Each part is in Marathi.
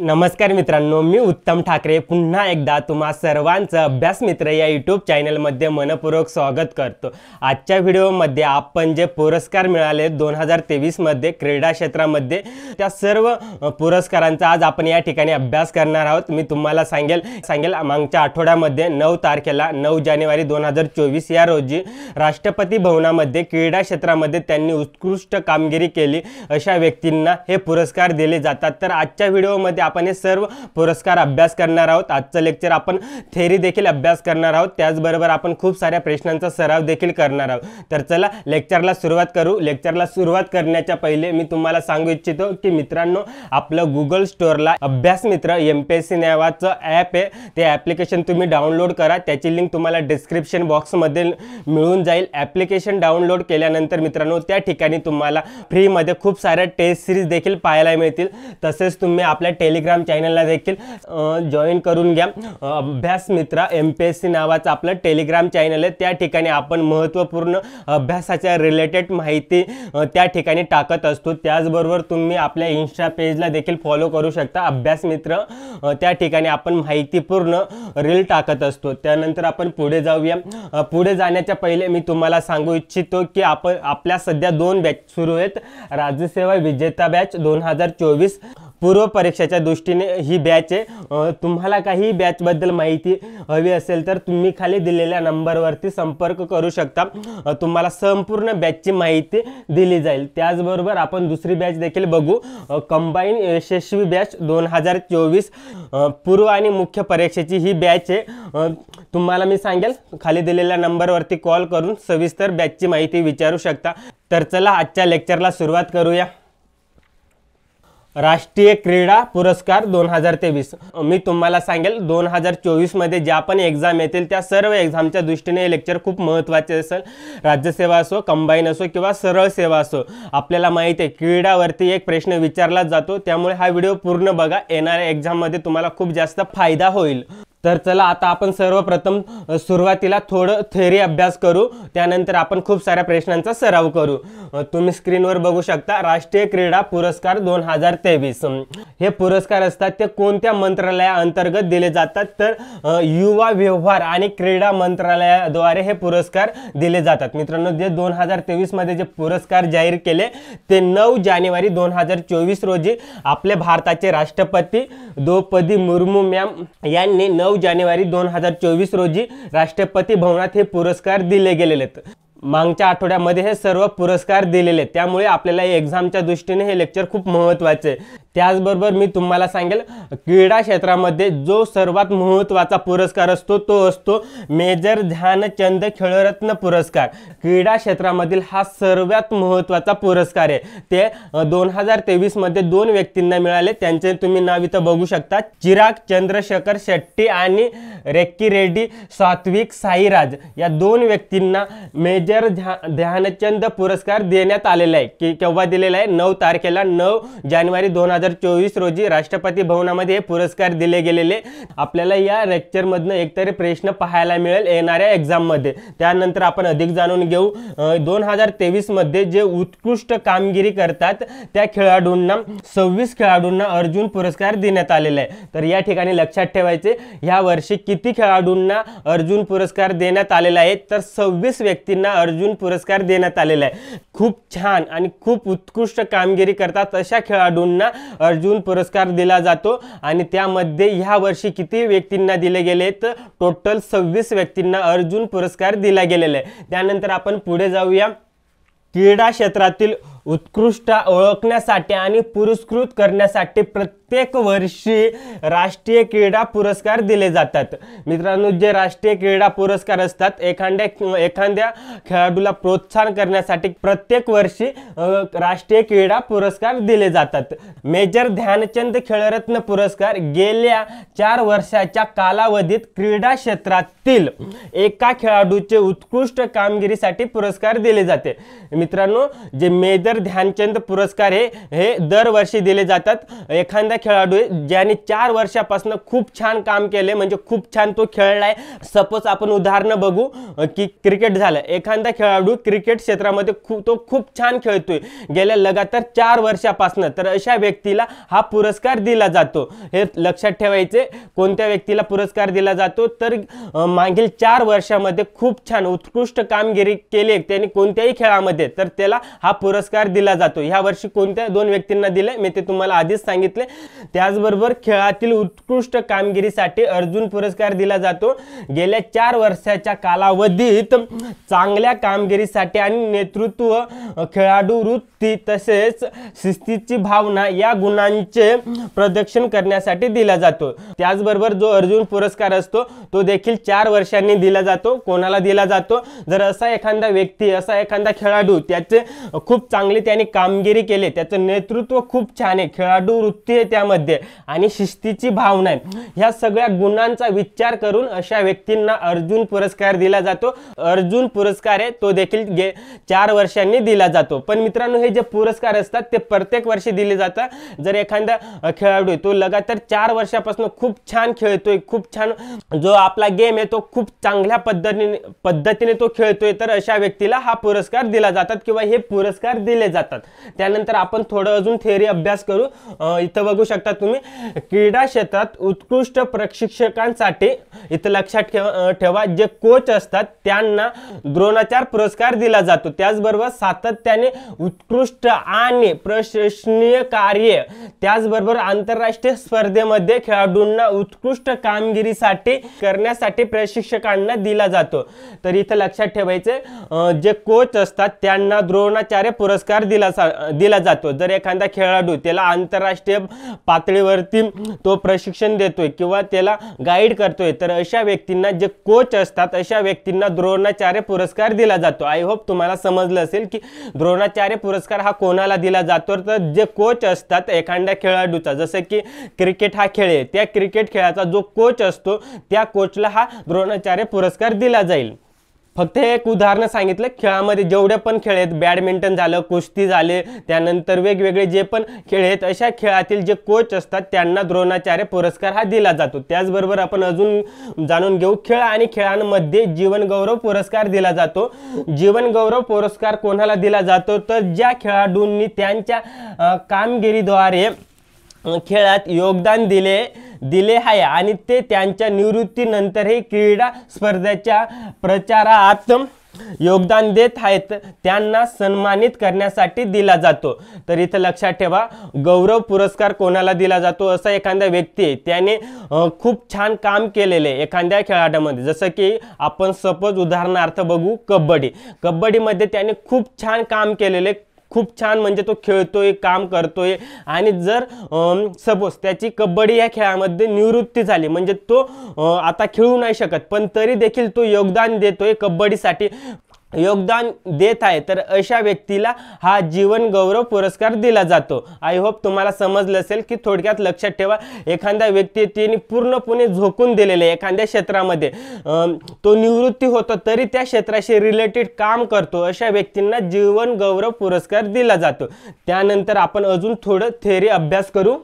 नमस्कार मित्रांनो मी उत्तम ठाकरे पुन्हा एकदा तुम्हा सर्वांचं अभ्यास मित्र या यूट्यूब चॅनलमध्ये मनपूर्वक स्वागत करतो आजच्या व्हिडिओमध्ये आपण जे पुरस्कार मिळाले दोन हजार तेवीसमध्ये क्रीडा क्षेत्रामध्ये त्या सर्व पुरस्कारांचा आज आपण या ठिकाणी अभ्यास करणार आहोत मी तुम्हाला सांगेल सांगेल मागच्या आठवड्यामध्ये नऊ तारखेला नऊ जानेवारी दोन हजार चोवीस या रोजी राष्ट्रपती भवनामध्ये क्रीडा क्षेत्रामध्ये त्यांनी उत्कृष्ट कामगिरी केली अशा व्यक्तींना हे पुरस्कार दिले जातात तर आजच्या व्हिडिओमध्ये आपण हे सर्व पुरस्कार अभ्यास करणार आहोत आजचं लेक्चर आपण थेरी देखील अभ्यास करणार आहोत त्याचबरोबर आपण खूप साऱ्या प्रश्नांचा सराव देखील करणार आहोत तर चला लेक्चरला सुरुवात करू लेक्चरला सुरुवात करण्याच्या पहिले मी तुम्हाला सांगू इच्छितो की मित्रांनो आपलं गुगल स्टोअरला Abhyas Mitra M P S C नावाचं ॲप आहे ते ॲप्लिकेशन तुम्ही डाउनलोड करा त्याची लिंक तुम्हाला डिस्क्रिप्शन बॉक्समध्ये मिळून जाईल ॲप्लिकेशन डाउनलोड केल्यानंतर मित्रांनो त्या ठिकाणी तुम्हाला फ्रीमध्ये खूप साऱ्या टेस्ट सिरीज देखील पाहायला मिळतील तसेच तुम्ही आपल्या टेल टेलिग्राम चॅनलला देखील जॉईन करून घ्या अभ्यास मित्रा एम पी एस सी नावाचा आपलं टेलिग्राम चॅनल आहे त्या ठिकाणी आपण महत्त्वपूर्ण अभ्यासाच्या रिलेटेड माहिती त्या ठिकाणी टाकत असतो त्याचबरोबर तुम्ही आपल्या इन्स्टा पेजला देखील फॉलो करू शकता अभ्यास मित्र त्या ठिकाणी आपण माहितीपूर्ण रील टाकत असतो त्यानंतर आपण पुढे जाऊया पुढे जाण्याच्या पहिले मी तुम्हाला सांगू इच्छितो की आपण आपल्या सध्या दोन बॅच सुरू आहेत राज्यसेवा विजेता बॅच दोन हजार चोवीस पूर्व परीक्षेच्या दृष्टीने ही बॅच आहे तुम्हाला काही बॅचबद्दल माहिती हवी असेल तर तुम्ही खाली दिलेल्या नंबरवरती संपर्क करू शकता तुम्हाला संपूर्ण बॅचची माहिती दिली जाईल त्याचबरोबर आपण दुसरी बॅच देखील बघू कंबाईन यशस्वी बॅच दोन हजार चोवीस पूर्व आणि मुख्य परीक्षेची ही बॅच आहे तुम्हाला मी सांगेल खाली दिलेल्या नंबरवरती कॉल करून सविस्तर बॅचची माहिती विचारू शकता तर चला आजच्या लेक्चरला सुरुवात करूया राष्ट्रीय क्रीडा पुरस्कार दोन हजार तेवीस मी तुम्हाला सांगेल दोन हजार चोवीसमध्ये ज्या पण एक्झाम येतील त्या सर्व एक्झामच्या दृष्टीने हे लेक्चर खूप महत्त्वाचे असेल राज्यसेवा असो कंबाईन असो किंवा सरळ सेवा असो आपल्याला माहिती आहे क्रीडावरती एक प्रश्न विचारला जातो त्यामुळे हा व्हिडिओ पूर्ण बघा येणाऱ्या एक्झाममध्ये तुम्हाला खूप जास्त फायदा होईल तर चला आता आपण सर्वप्रथम सुरुवातीला थोडं थेरी अभ्यास करू त्यानंतर आपण खूप साऱ्या प्रश्नांचा सराव करू तुम्ही स्क्रीनवर बघू शकता राष्ट्रीय क्रीडा पुरस्कार दोन हजार तेवीस हे पुरस्कार असतात ते कोणत्या मंत्रालयाअंतर्गत दिले जातात तर युवा व्यवहार आणि क्रीडा मंत्रालयाद्वारे हे पुरस्कार दिले जातात मित्रांनो जे दोन हजार तेवीसमध्ये जे पुरस्कार जाहीर केले ते नऊ जानेवारी दोन हजार चोवीस रोजी आपले भारताचे राष्ट्रपती द्रौपदी मुर्मू मॅम यांनी नऊ नऊ जानेवारी दोन हजार चोवीस रोजी राष्ट्रपती भवनात हे पुरस्कार दिले गेलेले आहेत मागच्या आठवड्यामध्ये हे सर्व पुरस्कार दिलेले आहेत त्यामुळे आपल्याला एक्झामच्या दृष्टीने हे लेक्चर खूप महत्त्वाचे आहे त्याचबरोबर मी तुम्हाला सांगेल क्रीडा क्षेत्रामध्ये जो सर्वात महत्त्वाचा पुरस्कार असतो तो असतो मेजर ध्यानचंद खेळरत्न पुरस्कार क्रीडा क्षेत्रामधील हा सर्वात महत्त्वाचा पुरस्कार आहे ते दोन हजार तेवीसमध्ये दोन व्यक्तींना मिळाले त्यांचे तुम्ही नाव इथं बघू शकता चिराग चंद्रशेखर शेट्टी आणि रेक्की रेड्डी सात्विक साईराज या दोन व्यक्तींना मेजर मेजर ध्यानचंद पुरस्कार देण्यात आलेला आहे की केव्हा दिलेला आहे नऊ तारखेला नऊ जानेवारी दोन हजार चोवीस रोजी राष्ट्रपती भवनामध्ये हे पुरस्कार दिले गेलेले आपल्याला या लेक्चरमधनं एकतरी प्रश्न पाहायला मिळेल येणाऱ्या एक्झाममध्ये त्यानंतर आपण अधिक जाणून घेऊ दोन हजार तेवीसमध्ये जे उत्कृष्ट कामगिरी करतात त्या खेळाडूंना सव्वीस खेळाडूंना अर्जुन पुरस्कार देण्यात आलेला आहे तर या ठिकाणी लक्षात ठेवायचे ह्या वर्षी किती खेळाडूंना अर्जुन पुरस्कार देण्यात आलेला आहे तर सव्वीस व्यक्तींना अर्जुन पुरस्कार देण्यात आलेला आहे खूप छान आणि खूप उत्कृष्ट कामगिरी करतात अशा खेळाडूंना अर्जुन पुरस्कार दिला जातो आणि त्यामध्ये ह्या वर्षी किती व्यक्तींना दिले गेले तर टोटल सव्वीस व्यक्तींना अर्जुन पुरस्कार दिला गेलेला आहे त्यानंतर आपण पुढे जाऊया क्रीडा क्षेत्रातील उत्कृष्ट ओळखण्यासाठी आणि पुरस्कृत करण्यासाठी प्रत्येक वर्षी राष्ट्रीय क्रीडा पुरस्कार दिले जातात मित्रांनो जे राष्ट्रीय क्रीडा पुरस्कार असतात एखाद्या एखाद्या खेळाडूला प्रोत्साहन करण्यासाठी प्रत्येक वर्षी राष्ट्रीय क्रीडा पुरस्कार दिले जातात मेजर ध्यानचंद खेळरत्न पुरस्कार गेल्या चार वर्षाच्या कालावधीत क्रीडा क्षेत्रातील एका खेळाडूचे उत्कृष्ट कामगिरीसाठी पुरस्कार दिले जाते मित्रांनो जे मेजर ध्यानचंद पुरस्कार हे हे दरवर्षी दिले जातात एखाद्या खेळाडू ज्याने चार वर्षापासून खूप छान काम केले म्हणजे खूप छान तो खेळलाय सपोज आपण उदाहरणं बघू की क्रिकेट झालं एखादा खेळाडू क्रिकेट क्षेत्रामध्ये खूप तो खूप छान खेळतोय गेल्या लगातार चार वर्षापासून तर अशा व्यक्तीला हा पुरस्कार दिला जातो हे लक्षात ठेवायचे कोणत्या व्यक्तीला पुरस्कार दिला जातो तर मागील चार वर्षामध्ये खूप छान उत्कृष्ट कामगिरी केली त्याने कोणत्याही खेळामध्ये तर त्याला हा पुरस्कार पुरस्कार दिला जातो या वर्षी कोणत्या दोन व्यक्तींना दिले मी ते तुम्हाला आधीच सांगितले त्याचबरोबर खेळातील उत्कृष्ट कामगिरीसाठी अर्जुन पुरस्कार दिला जातो गेल्या चार वर्षाच्या कालावधीत चांगल्या कामगिरीसाठी आणि नेतृत्व खेळाडू वृत्ती तसेच शिस्तीची भावना या गुणांचे प्रदर्शन करण्यासाठी दिला जातो त्याचबरोबर जो अर्जुन पुरस्कार असतो तो देखील चार वर्षांनी दिला जातो कोणाला दिला जातो जर असा एखादा व्यक्ती असा एखादा खेळाडू त्याचे खूप चांगले चांगली त्याने कामगिरी केली त्याचं नेतृत्व खूप छान आहे खेळाडू वृत्ती आहे त्यामध्ये आणि शिस्तीची भावना आहे ह्या सगळ्या गुणांचा विचार करून अशा व्यक्तींना अर्जुन पुरस्कार दिला जातो अर्जुन पुरस्कार आहे तो देखील गे चार वर्षांनी दिला जातो पण मित्रांनो हे जे पुरस्कार असतात ते प्रत्येक वर्षी दिले जातात जर एखादा खेळाडू तो लगातार चार वर्षापासून खूप छान खेळतोय खूप छान जो आपला गेम आहे तो खूप चांगल्या पद्धतीने पद्धतीने तो खेळतोय तर अशा व्यक्तीला हा पुरस्कार दिला जातात किंवा हे पुरस्कार दिले केले जातात त्यानंतर आपण थोडं अजून थेअरी अभ्यास करू इथं बघू शकता तुम्ही क्रीडा क्षेत्रात उत्कृष्ट प्रशिक्षकांसाठी इथं लक्षात ठेवा जे कोच असतात त्यांना द्रोणाचार पुरस्कार दिला जातो त्याचबरोबर सातत्याने उत्कृष्ट आणि प्रशंसनीय कार्य त्याचबरोबर आंतरराष्ट्रीय स्पर्धेमध्ये खेळाडूंना उत्कृष्ट कामगिरीसाठी करण्यासाठी प्रशिक्षकांना दिला जातो तर इथं लक्षात ठेवायचे जे कोच असतात त्यांना द्रोणाचार्य पुरस्कार पुरस्कार दिला दिला जातो जर एखादा खेळाडू त्याला आंतरराष्ट्रीय पातळीवरती तो प्रशिक्षण देतोय किंवा त्याला गाईड करतोय तर अशा व्यक्तींना जे कोच असतात अशा व्यक्तींना द्रोणाचार्य पुरस्कार दिला जातो आय होप तुम्हाला समजलं असेल की द्रोणाचार्य पुरस्कार हा कोणाला दिला जातो तर जे कोच असतात एखाद्या खेळाडूचा जसं की क्रिकेट हा खेळ आहे त्या क्रिकेट खेळाचा जो कोच असतो त्या कोचला हा द्रोणाचार्य पुरस्कार दिला जाईल फक्त हे एक उदाहरण सांगितलं खेळामध्ये जेवढे पण खेळ आहेत बॅडमिंटन झालं कुस्ती झाले त्यानंतर वेगवेगळे जे पण खेळ आहेत अशा खेळातील जे कोच असतात त्यांना द्रोणाचार्य पुरस्कार हा दिला जातो त्याचबरोबर आपण अजून जाणून घेऊ खेळ आणि खेळांमध्ये जीवनगौरव पुरस्कार दिला जातो जीवनगौरव पुरस्कार कोणाला दिला जातो तर ज्या खेळाडूंनी त्यांच्या कामगिरीद्वारे खेळात योगदान दिले दिले आहे आणि ते त्यांच्या निवृत्तीनंतरही क्रीडा स्पर्धेच्या प्रचारात योगदान देत आहेत त्यांना सन्मानित करण्यासाठी दिला जातो तर इथं लक्षात ठेवा गौरव पुरस्कार कोणाला दिला जातो असा एखादा व्यक्ती त्याने खूप छान काम केलेले एखाद्या खेळाडूमध्ये जसं की आपण सपोज उदाहरणार्थ बघू कबड्डी कबड्डीमध्ये त्याने खूप छान काम केलेले खूप छान म्हणजे तो खेळतोय काम करतोय आणि जर सपोज त्याची कबड्डी या खेळामध्ये निवृत्ती झाली म्हणजे तो आता खेळू नाही शकत पण तरी देखील तो योगदान देतोय कबड्डीसाठी योगदान देत आहे तर अशा व्यक्तीला हा जीवन गौरव पुरस्कार दिला जातो आय होप तुम्हाला समजलं असेल की थोडक्यात लक्षात ठेवा एखादा व्यक्ती तिने पूर्णपणे झोकून दिलेले एखाद्या क्षेत्रामध्ये तो निवृत्ती होतो तरी त्या क्षेत्राशी रिलेटेड काम करतो अशा व्यक्तींना जीवन गौरव पुरस्कार दिला जातो त्यानंतर आपण अजून थोडं थेरी अभ्यास करू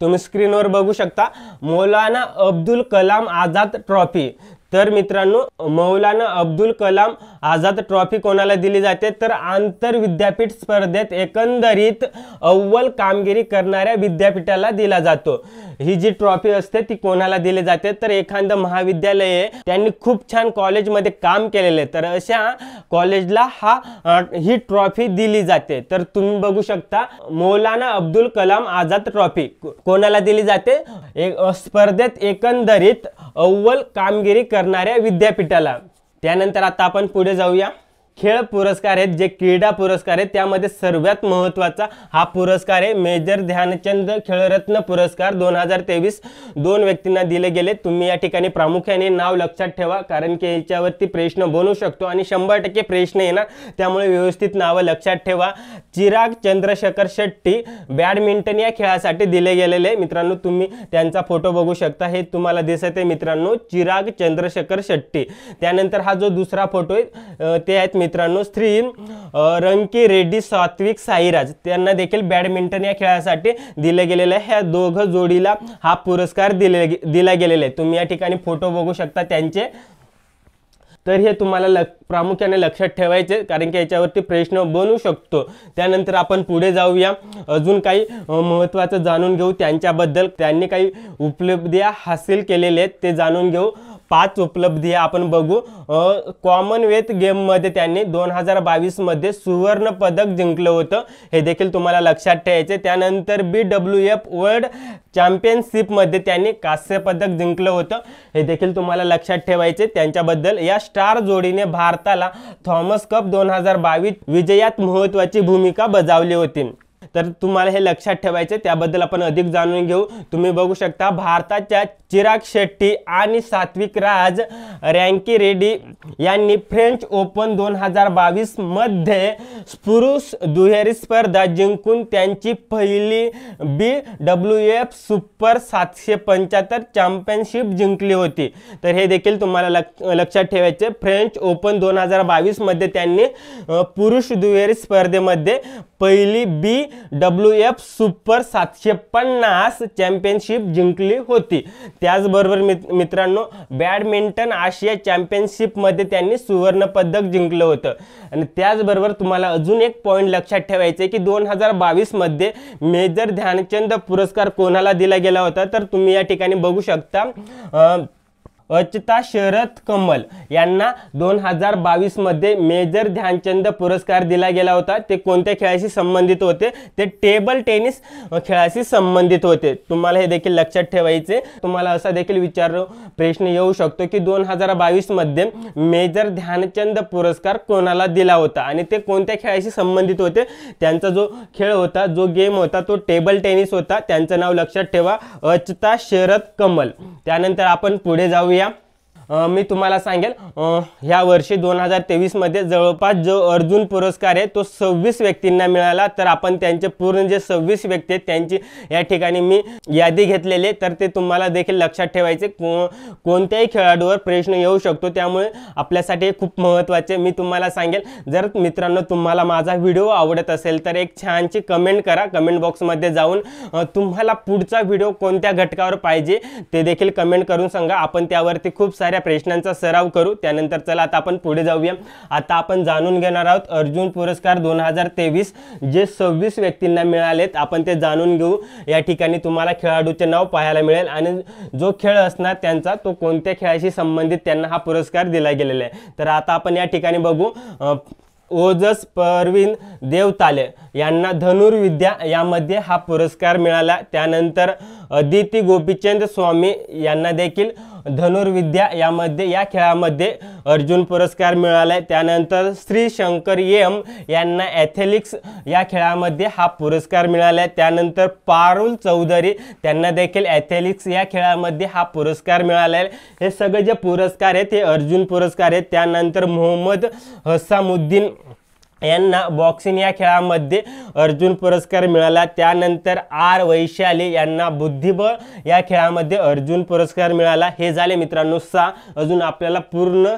तुम्ही स्क्रीनवर बघू शकता मौलाना अब्दुल कलाम आझाद ट्रॉफी तर मित्रांनो मौलाना अब्दुल कलाम आझाद ट्रॉफी कोणाला दिली जाते तर आंतर विद्यापीठ स्पर्धेत एकंदरीत अव्वल कामगिरी करणाऱ्या विद्यापीठाला दिला जातो ही जी ट्रॉफी असते ती कोणाला दिली जाते तर एखादं महाविद्यालय त्यांनी खूप छान कॉलेजमध्ये काम केलेले तर अशा कॉलेजला हा ही ट्रॉफी दिली जाते तर तुम्ही बघू शकता मौलाना अब्दुल कलाम आझाद ट्रॉफी कोणाला दिली जाते स्पर्धेत एकंदरीत अव्वल कामगिरी करणाऱ्या विद्यापीठाला त्यानंतर आता आपण पुढे जाऊया खेळ पुरस्कार आहेत जे क्रीडा पुरस्कार आहेत त्यामध्ये सर्वात महत्त्वाचा हा पुरस्कार आहे मेजर ध्यानचंद खेळरत्न पुरस्कार दोन हजार तेवीस दोन व्यक्तींना दिले गेले तुम्ही या ठिकाणी प्रामुख्याने नाव लक्षात ठेवा कारण की याच्यावरती प्रश्न बनू शकतो आणि शंभर टक्के प्रश्न येणार त्यामुळे व्यवस्थित नावं लक्षात ठेवा चिराग चंद्रशेखर शेट्टी बॅडमिंटन या खेळासाठी दिले गेलेले मित्रांनो तुम्ही त्यांचा फोटो बघू शकता हे तुम्हाला दिसत आहे मित्रांनो चिराग चंद्रशेखर शेट्टी त्यानंतर हा जो दुसरा फोटो आहे ते आहेत मित्रांनो स्त्री रंकी रेड्डी सात्विक साईराज त्यांना देखील बॅडमिंटन या खेळासाठी दिले गेलेलं ह्या दोघं जोडीला हा पुरस्कार दिले दिला गेलेला आहे तुम्ही या ठिकाणी फोटो बघू शकता त्यांचे तर हे तुम्हाला ल प्रामुख्याने लक्षात ठेवायचे कारण की याच्यावरती प्रश्न बनू शकतो त्यानंतर आपण पुढे जाऊया अजून काही महत्त्वाचं जाणून घेऊ त्यांच्याबद्दल त्यांनी काही उपलब्ध्या हासिल केलेले आहेत ते जाणून घेऊ पाच उपलब्धी आपण बघू कॉमनवेल्थ गेममध्ये त्यांनी दोन हजार बावीसमध्ये सुवर्ण पदक जिंकलं होतं हे देखील तुम्हाला लक्षात ठेवायचे त्यानंतर बी डब्ल्यू एफ वर्ल्ड चॅम्पियनशिपमध्ये त्यांनी कांस्य पदक जिंकलं होतं हे देखील तुम्हाला लक्षात ठेवायचे त्यांच्याबद्दल या स्टार जोडीने भारताला थॉमस कप दोन हजार बावीस विजयात महत्त्वाची भूमिका बजावली होती तर तुम्हाला हे लक्षात ठेवायचे त्याबद्दल आपण अधिक जाणून घेऊ तुम्ही बघू शकता भारताच्या चिराग शेट्टी आणि सात्विक राज रँकी रेड्डी यांनी फ्रेंच ओपन दोन हजार बावीसमध्ये पुरुष दुहेरी स्पर्धा जिंकून त्यांची पहिली बी डब्ल्यू एफ सुपर सातशे पंच्याहत्तर चॅम्पियनशिप जिंकली होती तर हे देखील तुम्हाला लक्ष लक्षात ठेवायचे फ्रेंच ओपन दोन हजार बावीसमध्ये त्यांनी पुरुष दुहेरी स्पर्धेमध्ये पहिली बी डब्ल्यू एफ सुपर सातशे पन्नास चॅम्पियनशिप जिंकली होती त्याचबरोबर मित मित्रांनो बॅडमिंटन आशिया चॅम्पियनशिपमध्ये त्यांनी सुवर्णपदक जिंकलं होतं आणि त्याचबरोबर तुम्हाला अजून एक पॉईंट लक्षात ठेवायचं आहे की दोन हजार बावीसमध्ये मेजर ध्यानचंद पुरस्कार कोणाला दिला गेला होता तर तुम्ही या ठिकाणी बघू शकता अचता शरद कमल यांना दोन हजार बावीसमध्ये मेजर ध्यानचंद पुरस्कार दिला गेला होता ते कोणत्या खेळाशी संबंधित होते ते टेबल टेनिस खेळाशी संबंधित होते तुम्हाला हे देखील लक्षात ठेवायचे तुम्हाला असा देखील विचार प्रश्न येऊ शकतो की दोन हजार बावीसमध्ये मेजर ध्यानचंद पुरस्कार कोणाला दिला होता आणि ते कोणत्या खेळाशी संबंधित होते त्यांचा जो खेळ होता जो गेम होता तो टेबल टेनिस होता त्यांचं नाव लक्षात ठेवा अचता शरद कमल त्यानंतर आपण पुढे जाऊ Hallelujah मी तुम्हाला सांगेल ह्या वर्षी दोन हजार तेवीसमध्ये जवळपास जो अर्जुन पुरस्कार आहे तो सव्वीस व्यक्तींना मिळाला तर आपण त्यांचे पूर्ण जे सव्वीस व्यक्ती आहेत त्यांची या ठिकाणी मी यादी घेतलेली तर ते तुम्हाला देखील लक्षात ठेवायचे को कोणत्याही खेळाडूवर प्रश्न येऊ शकतो त्यामुळे आपल्यासाठी खूप महत्त्वाचे मी तुम्हाला सांगेल जर मित्रांनो तुम्हाला माझा व्हिडिओ आवडत असेल तर एक छानची कमेंट करा कमेंट बॉक्समध्ये जाऊन तुम्हाला पुढचा व्हिडिओ कोणत्या घटकावर पाहिजे ते देखील कमेंट करून सांगा आपण त्यावरती खूप सारे येणाऱ्या प्रश्नांचा सराव करू त्यानंतर चला आता आपण पुढे जाऊया आता आपण जाणून घेणार आहोत अर्जुन पुरस्कार दोन हजार तेवीस जे सव्वीस व्यक्तींना मिळालेत आपण ते जाणून घेऊ या ठिकाणी तुम्हाला खेळाडूचे नाव पाहायला मिळेल आणि जो खेळ असणार त्यांचा तो कोणत्या खेळाशी संबंधित त्यांना हा पुरस्कार दिला गेलेला आहे तर आता आपण या ठिकाणी बघू ओजस परवीन देवताले यांना धनुर्विद्या यामध्ये हा पुरस्कार मिळाला त्यानंतर अदिती गोपीचंद स्वामी यांना देखील धनुर्विद्या यामध्ये या खेळामध्ये अर्जुन पुरस्कार मिळाला आहे त्यानंतर श्री शंकर एम यांना ॲथेलिक्स या खेळामध्ये हा पुरस्कार मिळाला आहे त्यानंतर पारुल चौधरी त्यांना देखील ॲथेलिक्स या खेळामध्ये हा पुरस्कार मिळाला आहे हे सगळे जे पुरस्कार आहेत ते अर्जुन पुरस्कार आहेत त्यानंतर मोहम्मद हसामुद्दीन यांना बॉक्सिंग या खेळामध्ये अर्जुन पुरस्कार मिळाला त्यानंतर आर वैशाली यांना बुद्धिबळ या खेळामध्ये अर्जुन पुरस्कार मिळाला हे झाले मित्रांनो सहा अजून आपल्याला पूर्ण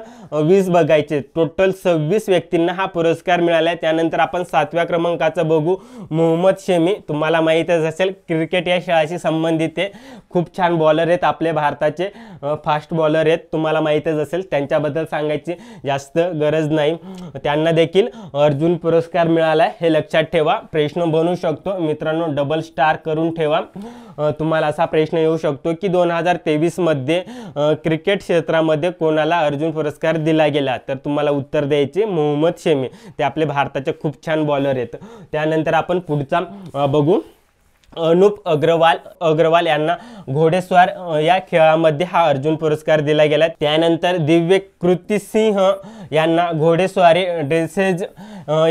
वीस बघायचे टोटल सव्वीस व्यक्तींना हा पुरस्कार मिळाला आहे त्यानंतर आपण सातव्या क्रमांकाचं बघू मोहम्मद शेमी तुम्हाला माहीतच असेल क्रिकेट या खेळाशी संबंधित आहे खूप छान बॉलर आहेत आपले भारताचे फास्ट बॉलर आहेत तुम्हाला माहीतच असेल त्यांच्याबद्दल सांगायची जास्त गरज नाही त्यांना देखील अर्ज अर्जुन पुरस्कार आहे हे लक्षात ठेवा प्रश्न बनू शकतो मित्रांनो डबल स्टार करून ठेवा तुम्हाला असा प्रश्न येऊ शकतो की दोन हजार तेवीसमध्ये क्रिकेट क्षेत्रामध्ये कोणाला अर्जुन पुरस्कार दिला गेला तर तुम्हाला उत्तर द्यायचे मोहम्मद शेमी ते आपले भारताचे खूप छान बॉलर आहेत त्यानंतर आपण पुढचा बघू अनुप अग्रवाल अग्रवाल यांना घोडेस्वार या खेळामध्ये हा अर्जुन पुरस्कार दिला गेला त्यानंतर दिव्य कृती सिंह यांना घोडेस्वारी ड्रेसेज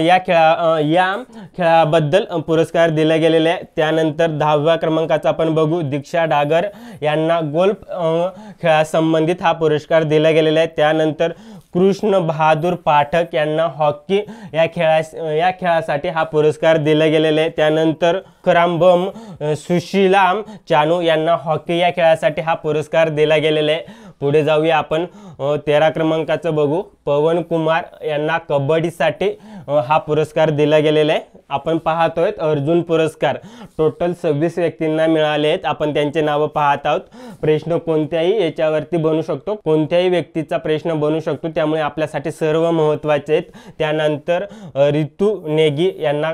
या खेळा या खेळाबद्दल पुरस्कार दिला गेलेला आहे त्यानंतर दहाव्या क्रमांकाचा आपण बघू दीक्षा डागर यांना गोल्फ खेळासंबंधित हा पुरस्कार दिला गेलेला आहे त्यानंतर कृष्ण बहादूर पाठक यांना हॉकी या खेळा या खेळासाठी हा पुरस्कार दिला गेलेला आहे त्यानंतर करांबम सुशीलाम चानू यांना हॉकी या खेळासाठी हा पुरस्कार दिला गेलेला आहे पुढे जाऊया आपण तेरा क्रमांकाचं बघू पवन कुमार यांना कबड्डीसाठी हा पुरस्कार दिला गेलेला आहे आपण पाहतोय अर्जुन पुरस्कार टोटल सव्वीस व्यक्तींना मिळाले आहेत आपण त्यांचे नावं पाहत आहोत प्रश्न कोणत्याही याच्यावरती बनू शकतो कोणत्याही व्यक्तीचा प्रश्न बनू शकतो त्यामुळे आपल्यासाठी सर्व महत्त्वाचे आहेत त्यानंतर रितू नेगी यांना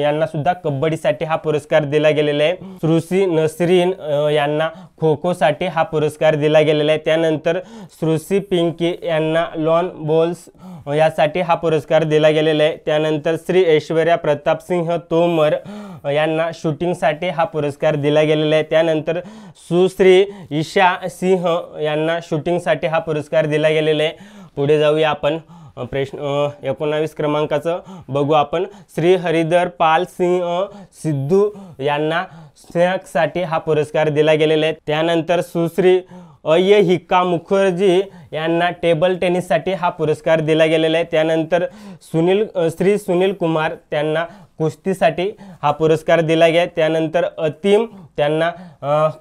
यांना सुद्धा कबड्डीसाठी हा पुरस्कार दिला गेलेला आहे सृसी नसरीन यांना खो खोसाठी हा पुरस्कार दिला गेलेला आहे त्या त्यानंतर सृष्टी पिंकी यांना लॉन बोल्स यासाठी हा पुरस्कार दिला गेलेला आहे त्यानंतर श्री ऐश्वर्या प्रतापसिंह तोमर यांना शूटिंगसाठी हा पुरस्कार दिला गेलेला आहे त्यानंतर सुश्री ईशा सिंह यांना शूटिंगसाठी हा पुरस्कार दिला गेलेला आहे पुढे जाऊया आपण प्रश्न एकोणावीस क्रमांकाचं बघू आपण श्री हरिधर पाल सिंह सिद्धू यांना स्नॅक्ससाठी हा पुरस्कार दिला गेलेला आहे त्यानंतर सुश्री अय हिक्का मुखर्जी यांना टेबल टेनिससाठी हा पुरस्कार दिला गेलेला आहे त्यानंतर सुनील श्री सुनील कुमार त्यांना कुस्तीसाठी हा पुरस्कार दिला गेला त्यानंतर अतिम त्यांना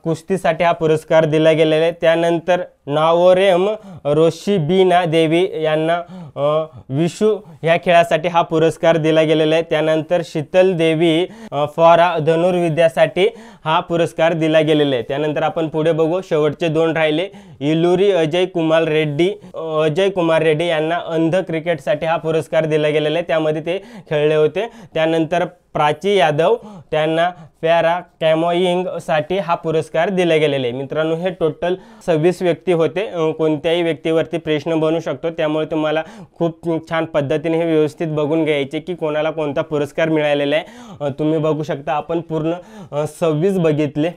कुस्तीसाठी हा पुरस्कार दिला गेलेला आहे त्यानंतर नावोरेम बीना देवी यांना विशू ह्या खेळासाठी हा पुरस्कार दिला गेलेला आहे त्यानंतर शीतल देवी फॉरा धनुर्विद्यासाठी हा पुरस्कार दिला गेलेला आहे त्यानंतर आपण पुढे बघू शेवटचे दोन राहिले इलुरी अजय कुमार रेड्डी अजय कुमार रेड्डी यांना अंध क्रिकेटसाठी हा पुरस्कार दिला गेलेला आहे त्यामध्ये ते खेळले होते त्यानंतर प्राची यादव त्यांना पॅरा कॅमोईंगसाठी हा पुरस्कार दिला गेलेला आहे मित्रांनो हे टोटल सव्वीस व्यक्ती व्यक्ती होते कोणत्याही व्यक्तीवरती प्रश्न बनू शकतो त्यामुळे तुम्हाला खूप छान पद्धतीने हे व्यवस्थित बघून घ्यायचे की कोणाला कोणता पुरस्कार मिळालेला आहे तुम्ही बघू शकता आपण पूर्ण सव्वीस बघितले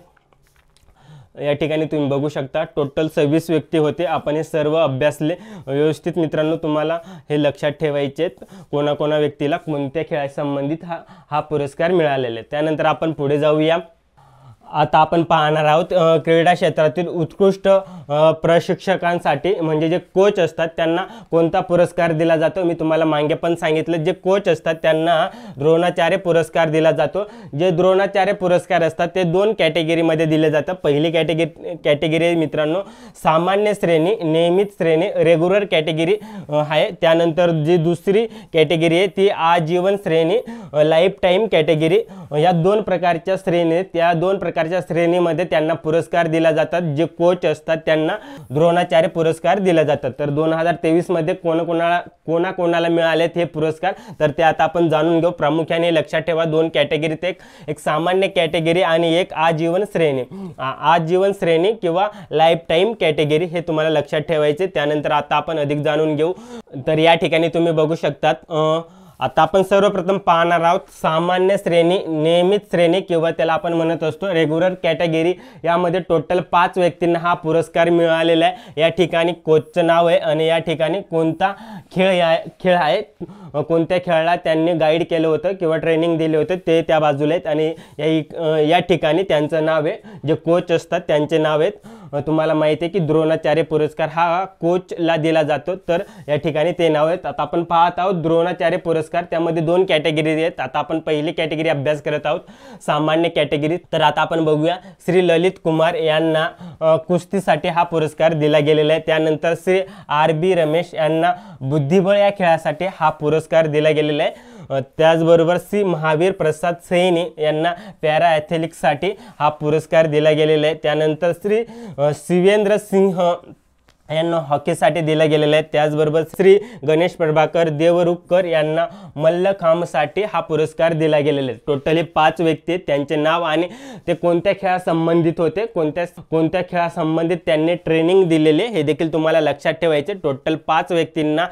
या ठिकाणी तुम्ही बघू शकता टोटल सव्वीस व्यक्ती होते आपण हे सर्व अभ्यासले व्यवस्थित मित्रांनो तुम्हाला हे लक्षात ठेवायचे कोणाकोणा व्यक्तीला कोणत्या संबंधित हा हा पुरस्कार मिळालेला आहे त्यानंतर आपण पुढे जाऊया आता आपण पाहणार आहोत क्रीडा क्षेत्रातील उत्कृष्ट प्रशिक्षकांसाठी म्हणजे जे कोच असतात त्यांना कोणता पुरस्कार दिला जातो मी तुम्हाला मागे पण सांगितलं जे कोच असतात त्यांना द्रोणाचार्य पुरस्कार दिला जातो जे द्रोणाचार्य पुरस्कार असतात ते दोन कॅटेगरीमध्ये दिले जातात पहिली कॅटेगरी कॅटेगरी मित्रांनो सामान्य श्रेणी नियमित श्रेणी रेग्युलर कॅटेगरी आहे त्यानंतर जी दुसरी कॅटेगरी आहे ती आजीवन श्रेणी लाईफ टाईम कॅटेगरी या दोन प्रकारच्या श्रेणी त्या दोन प्रकारच्या श्रेणीमध्ये त्यांना पुरस्कार दिला जातात जे कोच असतात त्यांना द्रोणाचार्य पुरस्कार दिला जातात तर दोन हजार तेवीसमध्ये कोणाकोणाला कोणाकोणाला मिळालेत हे पुरस्कार तर ते आता आपण जाणून घेऊ प्रामुख्याने लक्षात ठेवा दोन कॅटेगरीत एक एक सामान्य कॅटेगरी आणि एक आजीवन श्रेणी आजीवन श्रेणी किंवा लाईफ टाईम कॅटेगरी हे तुम्हाला लक्षात ठेवायचे त्यानंतर आता आपण अधिक जाणून घेऊ तर या ठिकाणी तुम्ही बघू शकतात आता आपण सर्वप्रथम पाहणार आहोत सामान्य श्रेणी नियमित श्रेणी किंवा त्याला आपण म्हणत असतो रेग्युलर कॅटेगरी यामध्ये टोटल पाच व्यक्तींना हा पुरस्कार मिळालेला आहे या ठिकाणी कोचचं नाव आहे आणि या ठिकाणी कोणता खेळ या खेळ आहे कोणत्या खेळाला त्यांनी गाईड केलं होतं किंवा ट्रेनिंग दिले होते ते त्या बाजूला आहेत आणि या या ठिकाणी त्यांचं नाव आहे जे कोच असतात त्यांचे नाव आहेत तुम्हाला माहिती आहे की द्रोणाचार्य पुरस्कार हा कोचला दिला जातो तर या ठिकाणी ते नाव आहेत आता आपण पाहत आहोत द्रोणाचार्य पुरस्कार त्यामध्ये दोन कॅटेगरी आहेत आता आपण पहिली कॅटेगरी अभ्यास करत आहोत सामान्य कॅटेगरी तर आता आपण बघूया श्री ललित कुमार यांना कुस्तीसाठी हा पुरस्कार दिला गेलेला आहे त्यानंतर श्री आर बी रमेश यांना बुद्धिबळ या खेळासाठी हा पुरस्कार दिला गेलेला आहे त्याचबरोबर सी महावीर प्रसाद सैनी यांना पॅरा ॲथलेटिक्ससाठी हा पुरस्कार दिला गेलेला आहे त्यानंतर श्री शिवेंद्र सिंह यांना हॉकीसाठी दिल्या गेलेलं आहे त्याचबरोबर श्री गणेश प्रभाकर देवरूपकर यांना मल्लखांबसाठी हा पुरस्कार दिला गेलेला आहे टोटली पाच व्यक्ती त्यांचे नाव आणि ते कोणत्या खेळासंबंधित होते कोणत्या कोणत्या खेळासंबंधित त्यांनी ट्रेनिंग दिलेले हे देखील तुम्हाला लक्षात ठेवायचे टोटल पाच व्यक्तींना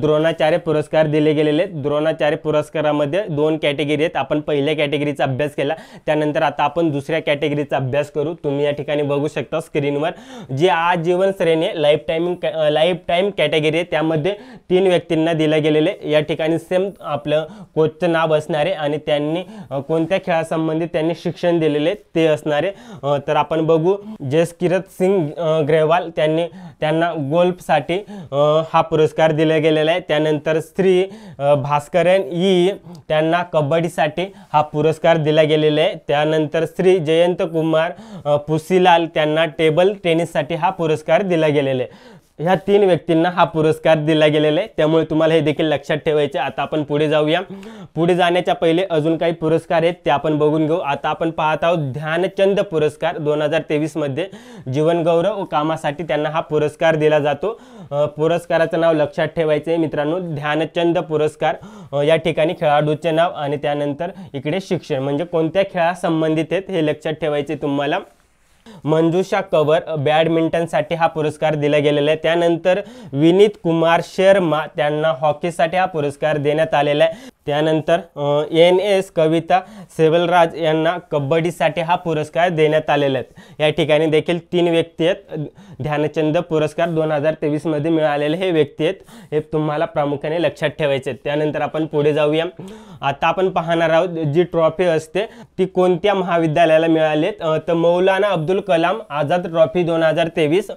द्रोणाचार्य पुरस्कार दिले गेलेले आहेत द्रोणाचार्य पुरस्कारामध्ये दोन कॅटेगरी आहेत आपण पहिल्या कॅटेगरीचा अभ्यास केला त्यानंतर आता आपण दुसऱ्या कॅटेगरीचा अभ्यास करू तुम्ही या ठिकाणी बघू शकता स्क्रीनवर जी आजीवन श्रेणी life life timing life time category आहे त्यामध्ये तीन व्यक्तींना दिलं गेलेले या ठिकाणी सेम आपलं कोचचं नाव असणारे आणि त्यांनी कोणत्या खेळासंबंधी त्यांनी शिक्षण दिलेले ते असणारे तर आपण बघू जस किरत सिंग ग्रेवाल त्यांनी त्यांना गोल्फसाठी हा पुरस्कार दिला गेलेला आहे त्यानंतर श्री भास्करन ई त्यांना कबड्डीसाठी हा पुरस्कार दिला गेलेला आहे त्यानंतर श्री जयंत कुमार पुसीलाल त्यांना टेबल टेनिससाठी हा पुरस्कार दिला गेलेला ह्या तीन व्यक्तींना हा पुरस्कार दिला गेलेला आहे त्यामुळे तुम्हाला हे देखील लक्षात ठेवायचे आता आपण पुढे जाऊया पुढे जाण्याच्या पहिले अजून काही पुरस्कार आहेत ते आपण बघून घेऊ आता आपण पाहत आहोत ध्यानचंद पुरस्कार दोन हजार तेवीसमध्ये जीवनगौरव कामासाठी त्यांना हा पुरस्कार दिला जातो पुरस्काराचं नाव लक्षात ठेवायचं आहे मित्रांनो ध्यानचंद पुरस्कार या ठिकाणी खेळाडूचे नाव आणि त्यानंतर इकडे शिक्षण म्हणजे कोणत्या खेळासंबंधित आहेत हे लक्षात ठेवायचे तुम्हाला मंजुषा कवर बॅडमिंटनसाठी हा पुरस्कार दिला गेलेला आहे त्यानंतर विनीत कुमार शर्मा त्यांना हॉकीसाठी हा पुरस्कार देण्यात आलेला आहे त्यानंतर एन एस कविता सेवलराज यांना कबड्डीसाठी हा पुरस्कार देण्यात आलेला आहेत या ठिकाणी देखील तीन व्यक्ती आहेत ध्यानचंद पुरस्कार दोन हजार तेवीसमध्ये मिळालेले हे व्यक्ती आहेत हे तुम्हाला प्रामुख्याने लक्षात ठेवायचे आहेत त्यानंतर आपण पुढे जाऊया आता आपण पाहणार आहोत जी ट्रॉफी असते ती कोणत्या महाविद्यालयाला मिळाली आहेत तर मौलाना अब्दुल कलाम आझाद ट्रॉफी दोन हजार तेवीस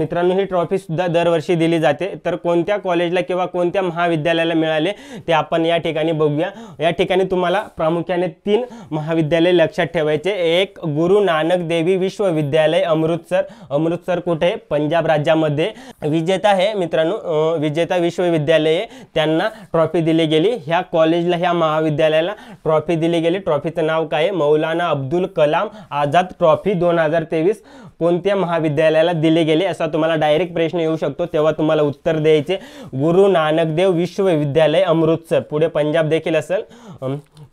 मित्रांनो ही ट्रॉफीसुद्धा दरवर्षी दिली जाते तर कोणत्या कॉलेजला किंवा कोणत्या महाविद्यालयाला मिळाले ते आपण या ठिकाणी बघूया या ठिकाणी तुम्हाला प्रामुख्याने तीन महाविद्यालय लक्षात ठेवायचे एक गुरु नानक देवी विश्वविद्यालय अमृतसर अमृतसर कुठे पंजाब राज्यामध्ये विजेता हे मित्रांनो विजेता विश्वविद्यालय त्यांना ट्रॉफी दिली गेली ह्या कॉलेजला ह्या महाविद्यालयाला ट्रॉफी दिली गेली ट्रॉफीचं नाव काय आहे मौलाना अब्दुल कलाम आझाद ट्रॉफी दोन हजार तेवीस कोणत्या महाविद्यालयाला दिले गेले असा तुम्हाला डायरेक्ट प्रश्न येऊ शकतो तेव्हा तुम्हाला उत्तर द्यायचे गुरु नानक देव विश्वविद्यालय अमृतसर पुढे पंजाब देखील असेल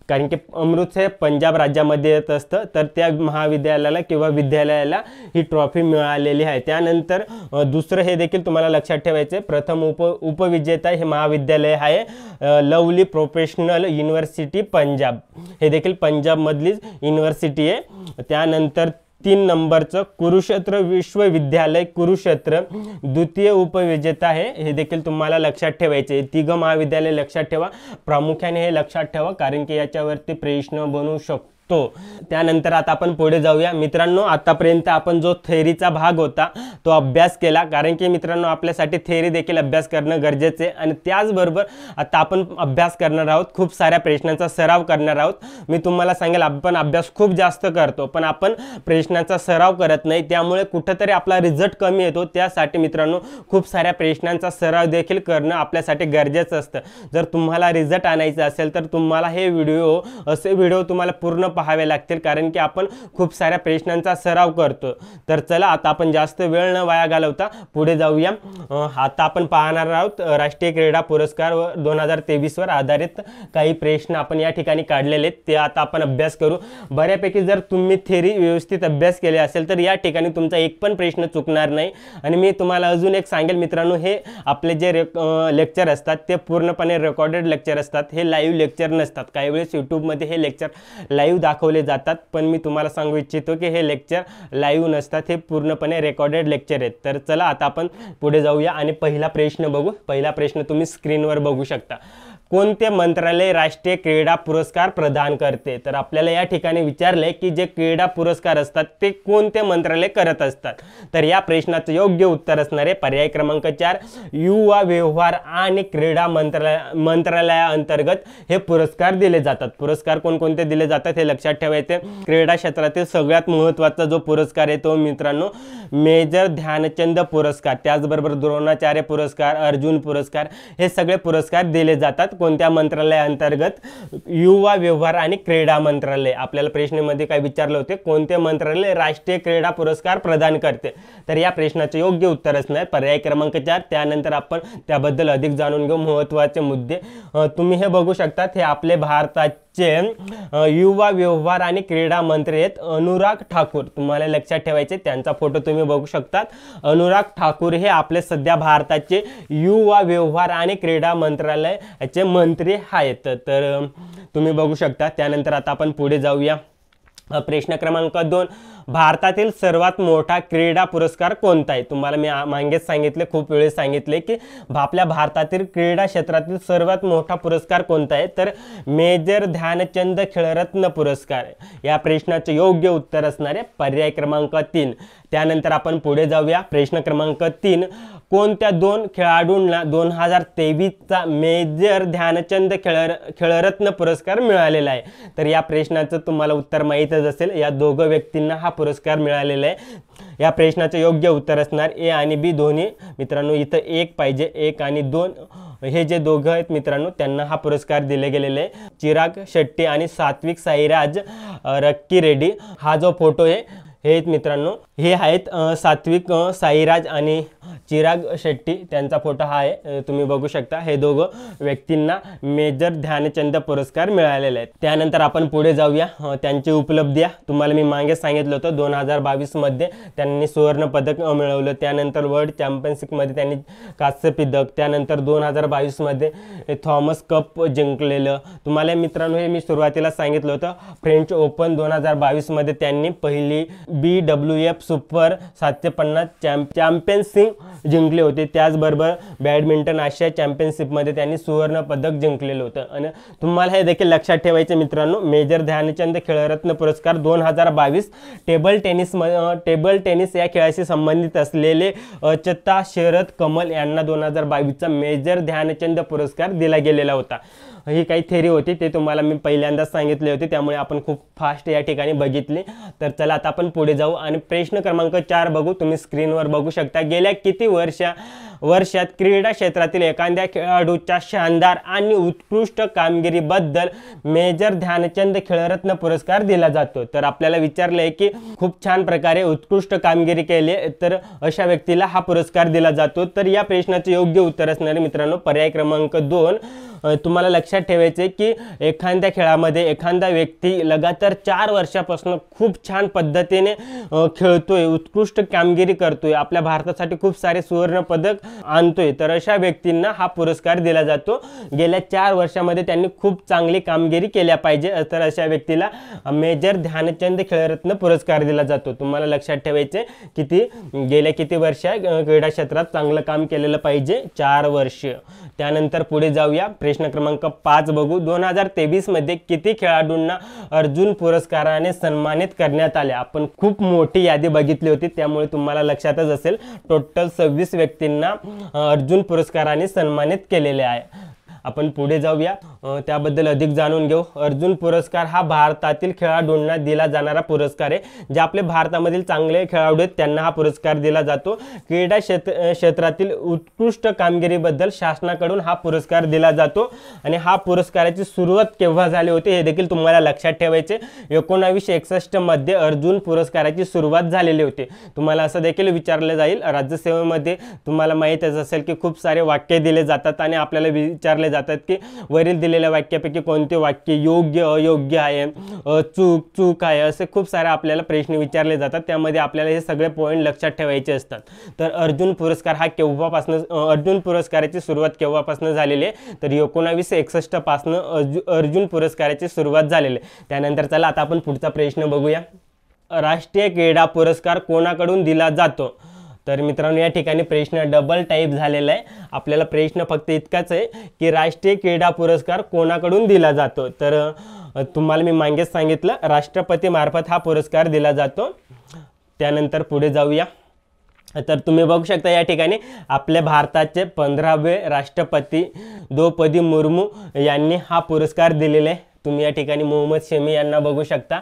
कारण की अमृतसर हे पंजाब राज्यामध्ये येत असतं तर त्या महाविद्यालयाला किंवा विद्यालयाला ही ट्रॉफी मिळालेली आहे त्यानंतर दुसरं हे देखील तुम्हाला लक्षात ठेवायचे प्रथम उप उपविजेता हे महाविद्यालय आहे लवली प्रोफेशनल युनिव्हर्सिटी पंजाब हे देखील पंजाबमधलीच युनिव्हर्सिटी आहे त्यानंतर तीन नंबरचं कुरुक्षेत्र विश्वविद्यालय कुरुक्षेत्र द्वितीय उपविजेता आहे हे देखील तुम्हाला लक्षात ठेवायचे तिघं महाविद्यालय लक्षात ठेवा प्रामुख्याने हे लक्षात ठेवा कारण की याच्यावरती प्रश्न बनू शकतो तो त्यानंतर आता आपण पुढे जाऊया मित्रांनो आतापर्यंत आपण जो थेरीचा भाग होता तो अभ्यास केला कारण की मित्रांनो आपल्यासाठी थेरी देखील अभ्यास करणं गरजेचं आहे आणि त्याचबरोबर आता आपण अभ्यास करणार आहोत खूप साऱ्या प्रश्नांचा सराव करणार आहोत मी तुम्हाला सांगेल आपण अभ्यास खूप जास्त करतो पण आपण प्रश्नांचा सराव करत नाही त्यामुळे कुठंतरी आपला रिझल्ट कमी येतो त्यासाठी मित्रांनो खूप साऱ्या प्रश्नांचा सराव देखील करणं आपल्यासाठी गरजेचं असतं जर तुम्हाला रिझल्ट आणायचा असेल तर तुम्हाला हे व्हिडिओ असे व्हिडिओ तुम्हाला पूर्ण पाहावे लागतील कारण की आपण खूप साऱ्या प्रश्नांचा सराव करतो तर चला आता आपण जास्त वेळ न वाया घालवता पुढे जाऊया आता आपण पाहणार आहोत राष्ट्रीय क्रीडा पुरस्कार दोन हजार तेवीसवर आधारित काही प्रश्न आपण या ठिकाणी काढलेले आहेत ते आता आपण अभ्यास करू बऱ्यापैकी जर तुम्ही थेरी व्यवस्थित अभ्यास केले असेल तर या ठिकाणी तुमचा एक पण प्रश्न चुकणार नाही आणि मी तुम्हाला अजून एक सांगेल मित्रांनो हे आपले जे लेक्चर असतात ते पूर्णपणे रेकॉर्डेड लेक्चर असतात हे लाईव्ह लेक्चर नसतात काही वेळेस यूट्यूबमध्ये हे लेक्चर लाईव्ह दाखवले जातात पण मी तुम्हाला सांगू इच्छितो की हे लेक्चर लाईव्ह नसतात हे पूर्णपणे रेकॉर्डेड लेक्चर आहेत तर चला आता आपण पुढे जाऊया आणि पहिला प्रश्न बघू पहिला प्रश्न तुम्ही स्क्रीनवर बघू शकता कोणते मंत्रालय राष्ट्रीय क्रीडा पुरस्कार प्रदान करते तर आपल्याला या ठिकाणी विचारले की जे क्रीडा पुरस्कार असतात ते कोणते मंत्रालय करत असतात तर या प्रश्नाचं योग्य उत्तर असणारे पर्याय क्रमांक चार युवा व्यवहार आणि क्रीडा मंत्रालय मंत्रालयाअंतर्गत हे पुरस्कार दिले जातात पुरस्कार कोणकोणते दिले जातात हे लक्षात ठेवायचे क्रीडा क्षेत्रातील सगळ्यात महत्त्वाचा जो पुरस्कार आहे तो मित्रांनो मेजर ध्यानचंद पुरस्कार त्याचबरोबर द्रोणाचार्य पुरस्कार अर्जुन पुरस्कार हे सगळे पुरस्कार दिले जातात कोणत्या मंत्रालयाअंतर्गत युवा व्यवहार आणि क्रीडा मंत्रालय आपल्याला प्रश्नेमध्ये काय विचारलं होते कोणते मंत्रालय राष्ट्रीय क्रीडा पुरस्कार प्रदान करते तर या प्रश्नाचे योग्य उत्तर नाही पर्याय क्रमांक चार त्यानंतर आपण त्याबद्दल अधिक जाणून घेऊ महत्त्वाचे मुद्दे तुम्ही हे बघू शकतात हे आपले भारतात चे युवा व्यवहार आणि क्रीडा मंत्री आहेत अनुराग ठाकूर तुम्हाला लक्षात ठेवायचे त्यांचा फोटो तुम्ही बघू शकतात अनुराग ठाकूर हे आपले सध्या भारताचे युवा व्यवहार आणि क्रीडा मंत्रालयाचे मंत्री आहेत तर तुम्ही बघू शकता त्यानंतर आता आपण पुढे जाऊया प्रश्न क्रमांक दोन भारतातील सर्वात मोठा क्रीडा पुरस्कार कोणता आहे तुम्हाला मी मागेच सांगितले खूप वेळेस सांगितले की आपल्या भारतातील क्रीडा क्षेत्रातील सर्वात मोठा पुरस्कार कोणता आहे तर मेजर ध्यानचंद खेळरत्न पुरस्कार या प्रश्नाचे योग्य उत्तर असणारे पर्याय क्रमांक तीन त्यानंतर आपण पुढे जाऊया प्रश्न क्रमांक तीन कोणत्या दोन खेळाडूंना दोन हजार तेवीसचा मेजर ध्यानचंद खेळ खेळरत्न पुरस्कार मिळालेला आहे तर या प्रश्नाचं तुम्हाला उत्तर माहीतच असेल या दोघं व्यक्तींना हा पुरस्कार मिळालेले या प्रश्नाचे योग्य उत्तर असणार ए आणि बी दोन्ही मित्रांनो इथं एक पाहिजे एक आणि दोन हे जे दोघं आहेत मित्रांनो त्यांना हा पुरस्कार दिले गेलेले चिराग शेट्टी आणि सात्विक साईराज रक्की रेड्डी हा जो फोटो आहे हे आहेत मित्रांनो हे आहेत सात्विक साईराज आणि चिराग शेट्टी त्यांचा फोटो हा आहे तुम्ही बघू शकता हे दोघं व्यक्तींना मेजर ध्यानचंद पुरस्कार मिळालेले आहेत त्यानंतर आपण पुढे जाऊया त्यांची उपलब्ध्या तुम्हाला मी मागे सांगितलं होतं दोन हजार बावीसमध्ये त्यांनी सुवर्णपदक मिळवलं त्यानंतर वर्ल्ड चॅम्पियनशिपमध्ये त्यांनी कांस्य पदक त्यानंतर दोन हजार बावीसमध्ये थॉमस कप जिंकलेलं तुम्हाला मित्रांनो हे मी सुरुवातीला सांगितलं होतं फ्रेंच ओपन दोन हजार बावीसमध्ये त्यांनी पहिली बी डब्ल्यू एफ सुपर सातशे पन्नास चॅम्प चॅम्पियनशिप सिंग जिंकले होते त्याचबरोबर बॅडमिंटन आशिया चॅम्पियनशिपमध्ये त्यांनी सुवर्ण पदक जिंकलेलं होतं आणि तुम्हाला हे देखील लक्षात ठेवायचे मित्रांनो मेजर ध्यानचंद खेळरत्न पुरस्कार दोन हजार बावीस टेबल टेनिस टेबल टेनिस या खेळाशी संबंधित असलेले अचता शरद कमल यांना दोन हजार बावीसचा मेजर ध्यानचंद पुरस्कार दिला गेलेला होता ही काही थेरी होती ते तुम्हाला मी पहिल्यांदाच सांगितले होते त्यामुळे आपण खूप फास्ट या ठिकाणी बघितले तर चला आता आपण पुढे पुढे जाऊ आणि प्रश्न क्रमांक चार बघू तुम्ही स्क्रीनवर बघू शकता गेल्या किती वर्षा वर्षात क्रीडा क्षेत्रातील एखाद्या खेळाडूच्या शानदार आणि उत्कृष्ट कामगिरीबद्दल मेजर ध्यानचंद खेळरत्न पुरस्कार दिला जातो तर आपल्याला विचारलं आहे की खूप छान प्रकारे उत्कृष्ट कामगिरी केली तर अशा व्यक्तीला हा पुरस्कार दिला जातो तर या प्रश्नाचं योग्य उत्तर असणारे मित्रांनो पर्याय क्रमांक दोन तुम्हाला लक्षात ठेवायचे की एखाद्या खेळामध्ये एखादा व्यक्ती लगातार चार वर्षापासून खूप छान पद्धतीने खेळतोय उत्कृष्ट कामगिरी करतोय आपल्या भारतासाठी खूप सारे सुवर्ण पदक आणतोय तर अशा व्यक्तींना हा पुरस्कार दिला जातो गेल्या चार वर्षामध्ये त्यांनी खूप चांगली कामगिरी केल्या पाहिजे तर अशा व्यक्तीला मेजर ध्यानचंद खेळरत्न पुरस्कार दिला जातो तुम्हाला लक्षात ठेवायचे किती गेल्या किती वर्ष क्रीडा क्षेत्रात चांगलं काम केलेलं पाहिजे चार वर्ष त्यानंतर पुढे जाऊया प्रश्न क्रमांक पाच बघू दोन हजार तेवीसमध्ये किती खेळाडूंना अर्जुन पुरस्काराने सन्मानित करण्यात आले आपण खूप मोठी यादी बघितली होती त्यामुळे तुम्हाला लक्षातच असेल टोटल सव्वीस व्यक्तींना अर्जुन पुरस्काराने सन्मानित केलेले आहे आपण पुढे जाऊया त्याबद्दल अधिक जाणून घेऊ अर्जुन पुरस्कार हा भारतातील खेळाडूंना दिला जाणारा पुरस्कार आहे जे आपले भारतामधील चांगले खेळाडू आहेत त्यांना हा पुरस्कार दिला जातो क्रीडा क्षेत्र क्षेत्रातील उत्कृष्ट कामगिरीबद्दल शासनाकडून हा पुरस्कार दिला जातो आणि हा पुरस्काराची सुरुवात केव्हा झाली होती हे देखील तुम्हाला लक्षात ठेवायचे एकोणावीसशे एकसष्टमध्ये अर्जुन पुरस्काराची सुरुवात झालेली होती तुम्हाला असं देखील विचारलं जाईल राज्यसेवेमध्ये तुम्हाला माहीतच असेल की खूप सारे वाक्य दिले जातात आणि आपल्याला विचारले विचारले जातात की वरील दिलेल्या वाक्यापैकी कोणते वाक्य योग्य अयोग्य आहे चूक चूक आहे असे खूप सारे आपल्याला प्रश्न विचारले जातात त्यामध्ये आपल्याला हे सगळे पॉईंट लक्षात ठेवायचे असतात तर अर्जुन पुरस्कार हा केव्हापासून अर्जुन पुरस्काराची सुरुवात केव्हापासून झालेली आहे तर एकोणावीसशे एकसष्टपासून अर्जुन पुरस्काराची सुरुवात झालेली आहे त्यानंतर चला आता आपण पुढचा प्रश्न बघूया राष्ट्रीय क्रीडा पुरस्कार कोणाकडून दिला जातो तर मित्रांनो या ठिकाणी प्रश्न डबल टाईप झालेला आहे आपल्याला प्रश्न फक्त इतकाच आहे की राष्ट्रीय क्रीडा पुरस्कार कोणाकडून दिला जातो तर तुम्हाला मी मागेच सांगितलं राष्ट्रपतीमार्फत हा पुरस्कार दिला जातो त्यानंतर पुढे जाऊया तर तुम्ही बघू शकता या ठिकाणी आपल्या भारताचे पंधरावे राष्ट्रपती द्रौपदी मुर्मू यांनी हा पुरस्कार दिलेला आहे तुम्ही या ठिकाणी मोहम्मद शमी यांना बघू शकता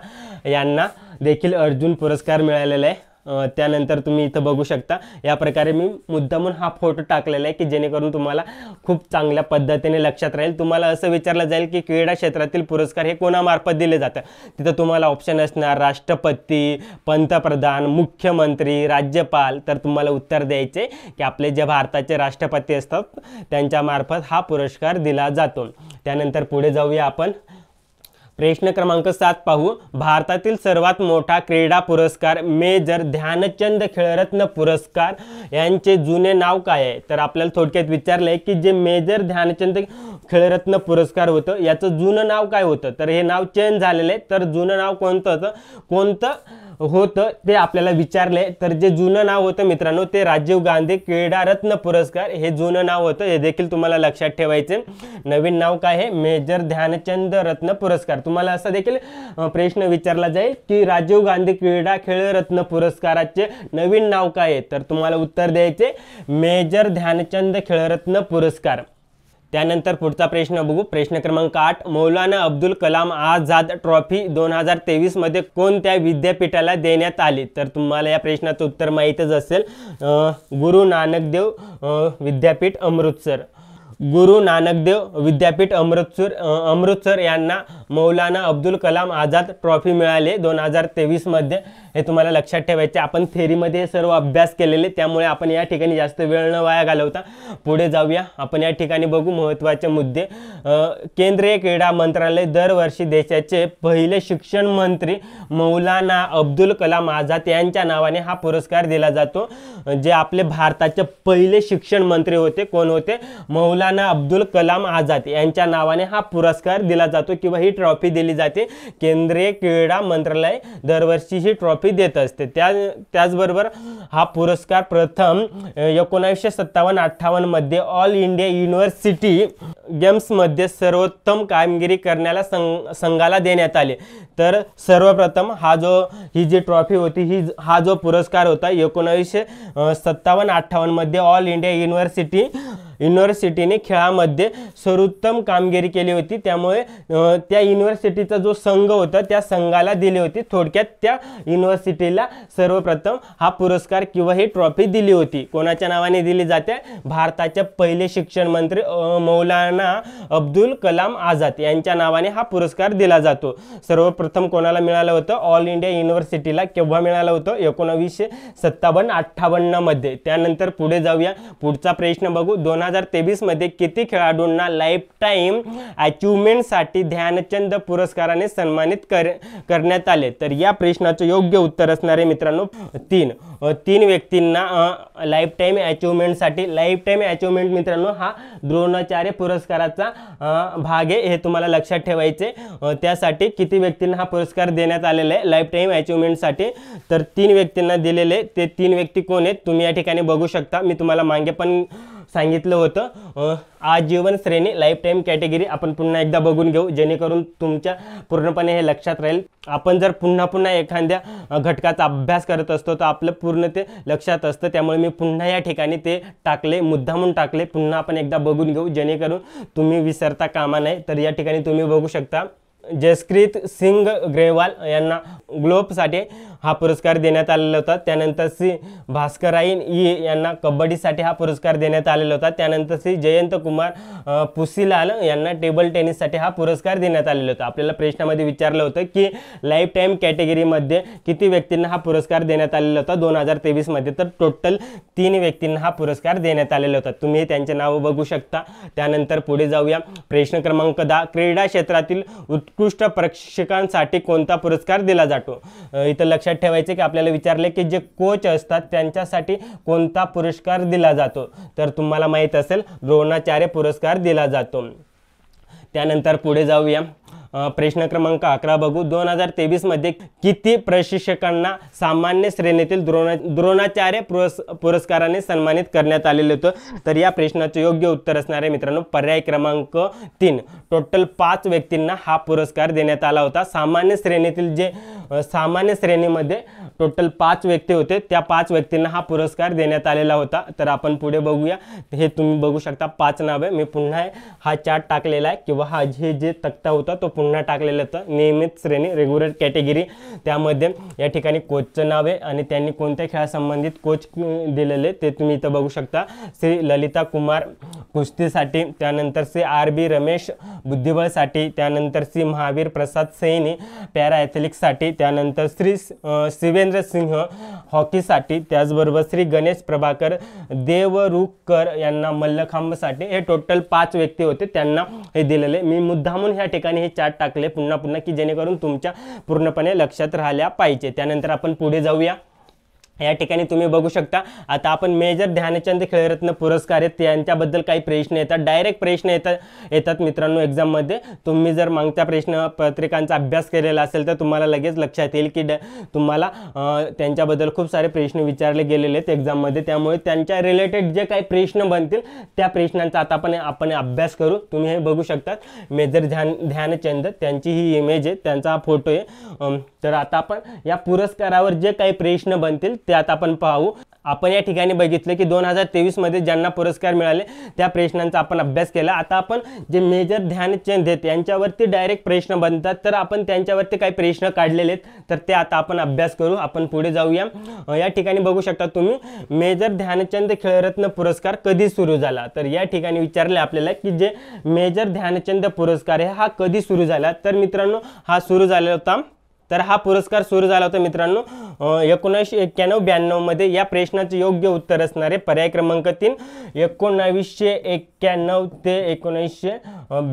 यांना देखील अर्जुन पुरस्कार मिळालेला आहे त्यानंतर तुम्ही इथं बघू शकता या प्रकारे मी मुद्दामून हा फोटो टाकलेला आहे की जेणेकरून तुम्हाला खूप चांगल्या पद्धतीने लक्षात राहील तुम्हाला असं विचारलं जाईल की क्रीडा क्षेत्रातील पुरस्कार हे कोणामार्फत दिले जातात तिथं तुम्हाला ऑप्शन असणार राष्ट्रपती पंतप्रधान मुख्यमंत्री राज्यपाल तर तुम्हाला उत्तर द्यायचे की आपले जे भारताचे राष्ट्रपती असतात त्यांच्यामार्फत हा पुरस्कार दिला जातो त्यानंतर पुढे जाऊया आपण प्रश्न क्रमांक सात पाहू भारतातील सर्वात मोठा क्रीडा पुरस्कार मेजर ध्यानचंद खेळरत्न पुरस्कार यांचे जुने नाव काय आहे तर आपल्याला थोडक्यात विचारलं आहे की जे मेजर ध्यानचंद खेळरत्न पुरस्कार होतं याचं जुनं नाव काय होतं तर हे नाव चेंज झालेलं आहे तर जुनं नाव कोणतं होतं कोणतं होतं ते आपल्याला विचारलं आहे तर जे जुनं नाव होतं मित्रांनो ते राजीव गांधी क्रीडारत्न पुरस्कार हे जुनं नाव होतं हे देखील तुम्हाला लक्षात ठेवायचे नवीन नाव काय आहे मेजर ध्यानचंद रत्न पुरस्कार तुम्हाला असा देखील प्रश्न विचारला जाईल की राजीव गांधी क्रीडा खेळरत्न पुरस्काराचे नवीन नाव काय आहे तर तुम्हाला उत्तर द्यायचे मेजर ध्यानचंद खेळरत्न पुरस्कार त्यानंतर पुढचा प्रश्न बघू प्रश्न क्रमांक आठ मौलाना अब्दुल कलाम आझाद ट्रॉफी दोन हजार मध्ये कोणत्या विद्यापीठाला देण्यात आली तर तुम्हाला या प्रश्नाचं उत्तर माहितच असेल गुरु नानक देव विद्यापीठ अमृतसर गुरु नानकदेव विद्यापीठ अमृतसर अमृतसर यांना मौलाना अब्दुल कलाम आझाद ट्रॉफी मिळाली दोन हजार तेवीसमध्ये हे तुम्हाला लक्षात ठेवायचे आपण थेरीमध्ये हे सर्व अभ्यास केलेले त्यामुळे आपण या ठिकाणी जास्त वेळ न वाया घालवता पुढे जाऊया आपण या ठिकाणी बघू महत्त्वाचे मुद्दे केंद्रीय क्रीडा मंत्रालय दरवर्षी देशाचे पहिले शिक्षण मंत्री मौलाना अब्दुल कलाम आझाद यांच्या नावाने हा पुरस्कार दिला जातो जे आपले भारताचे पहिले शिक्षण मंत्री होते कोण होते मौला मौलाना अब्दुल कलाम आझाद यांच्या नावाने हा पुरस्कार दिला जातो किंवा ही ट्रॉफी दिली जाते केंद्रीय क्रीडा मंत्रालय दरवर्षी ही ट्रॉफी देत असते त्या त्याचबरोबर हा पुरस्कार प्रथम एकोणावीसशे सत्तावन्न अठ्ठावन्नमध्ये ऑल इंडिया युनिव्हर्सिटी गेम्समध्ये सर्वोत्तम कामगिरी करण्याला संघाला देण्यात आले तर सर्वप्रथम हा जो ही जी ट्रॉफी होती ही हा जो पुरस्कार होता एकोणावीसशे सत्तावन्न अठ्ठावन्नमध्ये ऑल इंडिया युनिव्हर्सिटी युनिव्हर्सिटीने खेळामध्ये सर्वोत्तम कामगिरी केली होती त्यामुळे त्या युनिव्हर्सिटीचा जो संघ होता त्या संघाला दिली होती थोडक्यात त्या युनिव्हर्सिटीला सर्वप्रथम हा पुरस्कार किंवा ही ट्रॉफी दिली होती कोणाच्या नावाने दिली जाते भारताच्या पहिले शिक्षण मंत्री मौलाना अब्दुल कलाम आझाद यांच्या नावाने हा पुरस्कार दिला जातो सर्वप्रथम कोणाला मिळालं होतं ऑल इंडिया युनिव्हर्सिटीला केव्हा मिळालं होतं एकोणावीसशे सत्तावन्न अठ्ठावन्नमध्ये त्यानंतर पुढे जाऊया पुढचा प्रश्न बघू दोन हजार मध्ये किती खेळाडूंना लाईफ टाईम अचिव्हमेंटसाठी ध्यानचंद पुरस्काराने सन्मानित करण्यात आले तर या प्रश्नाचं योग्य उत्तर असणारे मित्रांनो तीन तीन व्यक्तींना लाईफ टाईम अचिव्हमेंटसाठी लाईफ टाईम अचिव्हमेंट मित्रांनो हा द्रोणाचार्य पुरस्काराचा भाग आहे हे तुम्हाला लक्षात ठेवायचे त्यासाठी किती व्यक्तींना हा पुरस्कार देण्यात आलेला आहे लाईफ टाईम अचिव्हमेंटसाठी तर तीन व्यक्तींना दिलेले ते तीन व्यक्ती कोण आहेत तुम्ही या ठिकाणी बघू शकता मी तुम्हाला मागे पण सांगितलं घेतलं होतं आजीवन श्रेणी लाईफ टाईम कॅटेगरी आपण पुन्हा एकदा बघून घेऊ जेणेकरून तुमच्या पूर्णपणे हे लक्षात राहील आपण जर पुन्हा पुन्हा एखाद्या घटकाचा अभ्यास करत असतो तर आपलं पूर्ण ते लक्षात असतं त्यामुळे मी पुन्हा या ठिकाणी ते टाकले म्हणून टाकले पुन्हा आपण एकदा बघून घेऊ जेणेकरून तुम्ही विसरता कामा नाही तर या ठिकाणी तुम्ही बघू शकता जसप्रीत सिंग ग्रेवाल यांना ग्लोबसाठी हा पुरस्कार देण्यात आलेला होता त्यानंतर श्री भास्कराईन ई यांना कबड्डीसाठी हा पुरस्कार देण्यात आलेला होता त्यानंतर श्री जयंत कुमार पुसीलाल यांना टेबल टेनिससाठी हा पुरस्कार देण्यात आलेला होता आपल्याला प्रश्नामध्ये विचारलं होतं की लाईफ टाईम कॅटेगरीमध्ये किती व्यक्तींना हा पुरस्कार देण्यात आलेला होता दोन हजार तेवीसमध्ये तर टोटल तीन व्यक्तींना हा पुरस्कार देण्यात आलेला होता तुम्ही त्यांचे नावं बघू शकता त्यानंतर पुढे जाऊया प्रश्न क्रमांक दहा क्रीडा क्षेत्रातील उत् उत्कृष्ट प्रशिक्षकांसाठी कोणता पुरस्कार दिला जातो इथं लक्षात ठेवायचं की आपल्याला विचारले की जे कोच असतात त्यांच्यासाठी कोणता पुरस्कार दिला जातो तर तुम्हाला माहीत असेल द्रोणाचार्य पुरस्कार दिला जातो त्यानंतर पुढे जाऊया प्रश्न क्रमांक अकरा बघू दोन हजार तेवीसमध्ये किती प्रशिक्षकांना सामान्य श्रेणीतील द्रोणा द्रोणाचार्य पुरस् पुरस्काराने सन्मानित करण्यात आलेलं होतं तर या प्रश्नाचं योग्य उत्तर असणार आहे मित्रांनो पर्याय क्रमांक तीन टोटल पाच व्यक्तींना हा पुरस्कार देण्यात आला होता सामान्य श्रेणीतील जे सामान्य श्रेणीमध्ये टोटल पाच व्यक्ती होते त्या पाच व्यक्तींना हा पुरस्कार देण्यात आलेला होता तर आपण पुढे बघूया हे तुम्ही बघू शकता पाच नावे मी पुन्हा हा चार्ट टाकलेला आहे किंवा हा जे जे तक्ता होता तो पुन्हा टाकलेलं होतं नियमित श्रेणी रेग्युलर कॅटेगरी त्यामध्ये या ठिकाणी कोचचं नाव आहे आणि त्यांनी कोणत्या खेळासंबंधित कोच दिलेले ते तुम्ही इथं बघू शकता श्री ललिता कुमार कुस्तीसाठी त्यानंतर श्री आर बी रमेश बुद्धिबळसाठी त्यानंतर श्री महावीर प्रसाद सैनी पॅरा ॲथलिक्ससाठी त्यानंतर श्री शिवेंद्र सिंह हॉकीसाठी त्याचबरोबर श्री गणेश प्रभाकर देवरुखकर यांना मल्लखांबसाठी हे टोटल पाच व्यक्ती होते त्यांना हे दिलेले मी मुद्दामून ह्या ठिकाणी हे चार टाकले पुन्हा पुन्हा की जेणेकरून तुमच्या पूर्णपणे लक्षात राहिल्या पाहिजे त्यानंतर आपण पुढे जाऊया या ठिकाणी तुम्ही बघू शकता आता आपण मेजर ध्यानचंद खेळरत्न पुरस्कार आहेत त्यांच्याबद्दल काही प्रश्न येतात डायरेक्ट प्रश्न येतात येतात मित्रांनो एक्झाममध्ये तुम्ही जर मागच्या प्रश्न पत्रिकांचा अभ्यास केलेला असेल तर तुम्हाला लगेच लक्षात येईल की ड तुम्हाला त्यांच्याबद्दल खूप सारे प्रश्न विचारले गेलेले आहेत एक्झाममध्ये त्यामुळे त्यांच्या रिलेटेड जे काही प्रश्न बनतील त्या प्रश्नांचा आता आपण आपण अभ्यास करू तुम्ही हे बघू शकतात मेजर ध्यान ध्यानचंद त्यांची ही इमेज आहे त्यांचा हा फोटो आहे तर आता आपण या पुरस्कारावर जे काही प्रश्न बनतील ते आता आपण पाहू आपण या ठिकाणी बघितलं की दोन हजार तेवीसमध्ये ज्यांना पुरस्कार मिळाले त्या प्रश्नांचा आपण अभ्यास केला आता आपण जे मेजर ध्यानचंद आहेत यांच्यावरती डायरेक्ट प्रश्न बनतात तर आपण त्यांच्यावरती काही प्रश्न काढलेले आहेत तर ते आता आपण अभ्यास करू आपण पुढे जाऊया या ठिकाणी बघू शकता तुम्ही मेजर ध्यानचंद खेळरत्न पुरस्कार कधी सुरू झाला तर या ठिकाणी विचारले आपल्याला की जे मेजर ध्यानचंद पुरस्कार आहे हा कधी सुरू झाला तर मित्रांनो हा सुरू झाला होता तर हा पुरस्कार सुरू झाला होता मित्रांनो एकोणीसशे एक्क्याण्णव ब्याण्णवमध्ये या प्रश्नाचे योग्य उत्तर असणारे पर्याय क्रमांक तीन एकोणावीसशे एक्क्याण्णव ते एकोणीसशे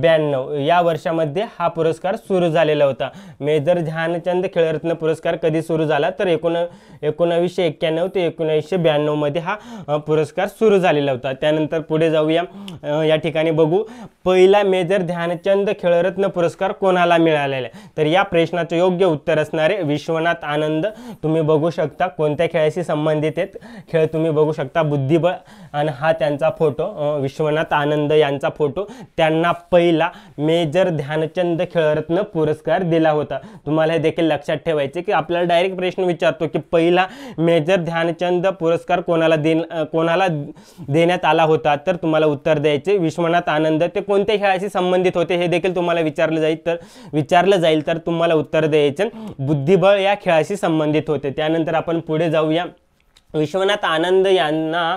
ब्याण्णव या वर्षामध्ये हा पुरस्कार सुरू झालेला होता मेजर ध्यानचंद खेळरत्न पुरस्कार कधी सुरू झाला तर एकोण एकोणावीसशे एक्क्याण्णव ते एकोणीसशे ब्याण्णवमध्ये हा पुरस्कार सुरू झालेला होता त्यानंतर पुढे जाऊया या ठिकाणी बघू पहिला मेजर ध्यानचंद खेळरत्न पुरस्कार कोणाला मिळालेला आहे तर या प्रश्नाचं योग्य उत्तर उत्तर असणार आहे विश्वनाथ आनंद तुम्ही बघू शकता कोणत्या खेळाशी संबंधित आहेत खेळ तुम्ही बघू शकता बुद्धिबळ आणि हा त्यांचा फोटो विश्वनाथ आनंद यांचा फोटो त्यांना पहिला मेजर ध्यानचंद खेळरत्न पुरस्कार दिला होता तुम्हाला हे देखील लक्षात ठेवायचे की आपल्याला डायरेक्ट प्रश्न विचारतो की पहिला मेजर ध्यानचंद पुरस्कार कोणाला दे कोणाला देण्यात आला होता तर तुम्हाला उत्तर द्यायचे विश्वनाथ आनंद ते कोणत्या खेळाशी संबंधित होते हे देखील तुम्हाला विचारलं जाईल तर विचारलं जाईल तर तुम्हाला उत्तर द्यायचं बुद्धिबळ या खेळाशी संबंधित होते त्यानंतर आपण पुढे जाऊया विश्वनाथ आनंद यांना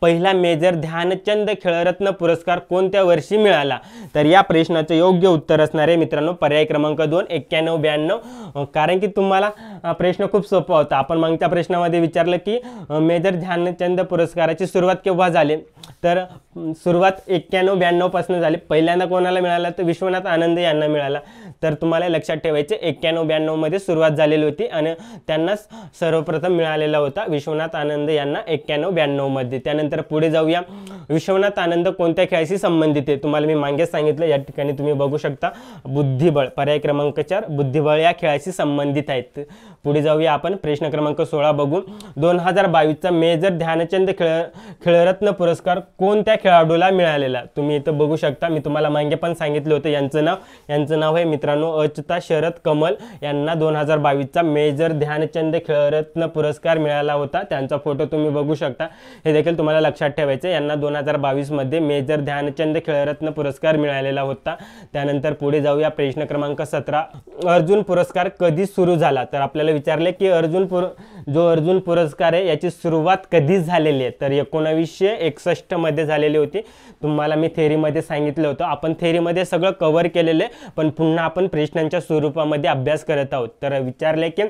पहिला मेजर ध्यानचंद खेळरत्न पुरस्कार कोणत्या वर्षी मिळाला तर या प्रश्नाचं योग्य उत्तर असणार आहे मित्रांनो पर्याय क्रमांक दोन एक्क्याण्णव ब्याण्णव कारण की तुम्हाला प्रश्न खूप सोपा होता आपण मागच्या प्रश्नामध्ये विचारलं की मेजर ध्यानचंद पुरस्काराची सुरुवात केव्हा झाली तर सुरुवात एक्क्याण्णव ब्याण्णवपासून झाली पहिल्यांदा कोणाला मिळाला तर विश्वनाथ आनंद यांना मिळाला तर तुम्हाला लक्षात ठेवायचे एक्क्याण्णव ब्याण्णवमध्ये सुरुवात झालेली होती आणि त्यांनाच सर्वप्रथम मिळालेला होता विश्वनाथ आनंद यांना एक्क्याण्णव ब्याण्णवमध्ये त्यानंतर पुढे जाऊया विश्वनाथ आनंद कोणत्या खेळाशी संबंधित आहे तुम्हाला मी मागेच सांगितलं या ठिकाणी तुम्ही बघू शकता बुद्धिबळ पर्याय क्रमांक चार बुद्धिबळ या खेळाशी संबंधित आहेत पुढे जाऊया आपण प्रश्न क्रमांक सोळा बघू दोन हजार बावीसचा मेजर ध्यानचंद खेळ खेळरत्न पुरस्कार कोणत्या खेळाडूला मिळालेला तुम्ही इथं बघू शकता मी तुम्हाला मागे पण सांगितले होते यांचं नाव यांचं नाव आहे मित्रांनो अचता शरद कमल यांना दोन हजार बावीसचा मेजर ध्यानचंद खेळरत्न पुरस्कार मिळाला होता त्यांचा फोटो तुम्ही बघू शकता हे देखील तुम्हाला लक्षात ठेवायचं यांना दोन हजार बावीसमध्ये मेजर ध्यानचंद खेळरत्न पुरस्कार मिळालेला होता त्यानंतर पुढे जाऊया प्रश्न क्रमांक सतरा अर्जुन पुरस्कार कधी सुरू झाला तर आपल्याला विचारले की अर्जुन पुर जो अर्जुन पुरस्कार आहे याची सुरुवात कधी झालेली आहे तर एकोणावीसशे एकसष्टमध्ये झालेली होती तुम्हाला मी थेरीमध्ये सांगितलं होतं आपण थेरीमध्ये सगळं कवर केलेलं आहे पण पुन्हा आपण प्रश्नांच्या स्वरूपामध्ये अभ्यास करत आहोत तर विचारले की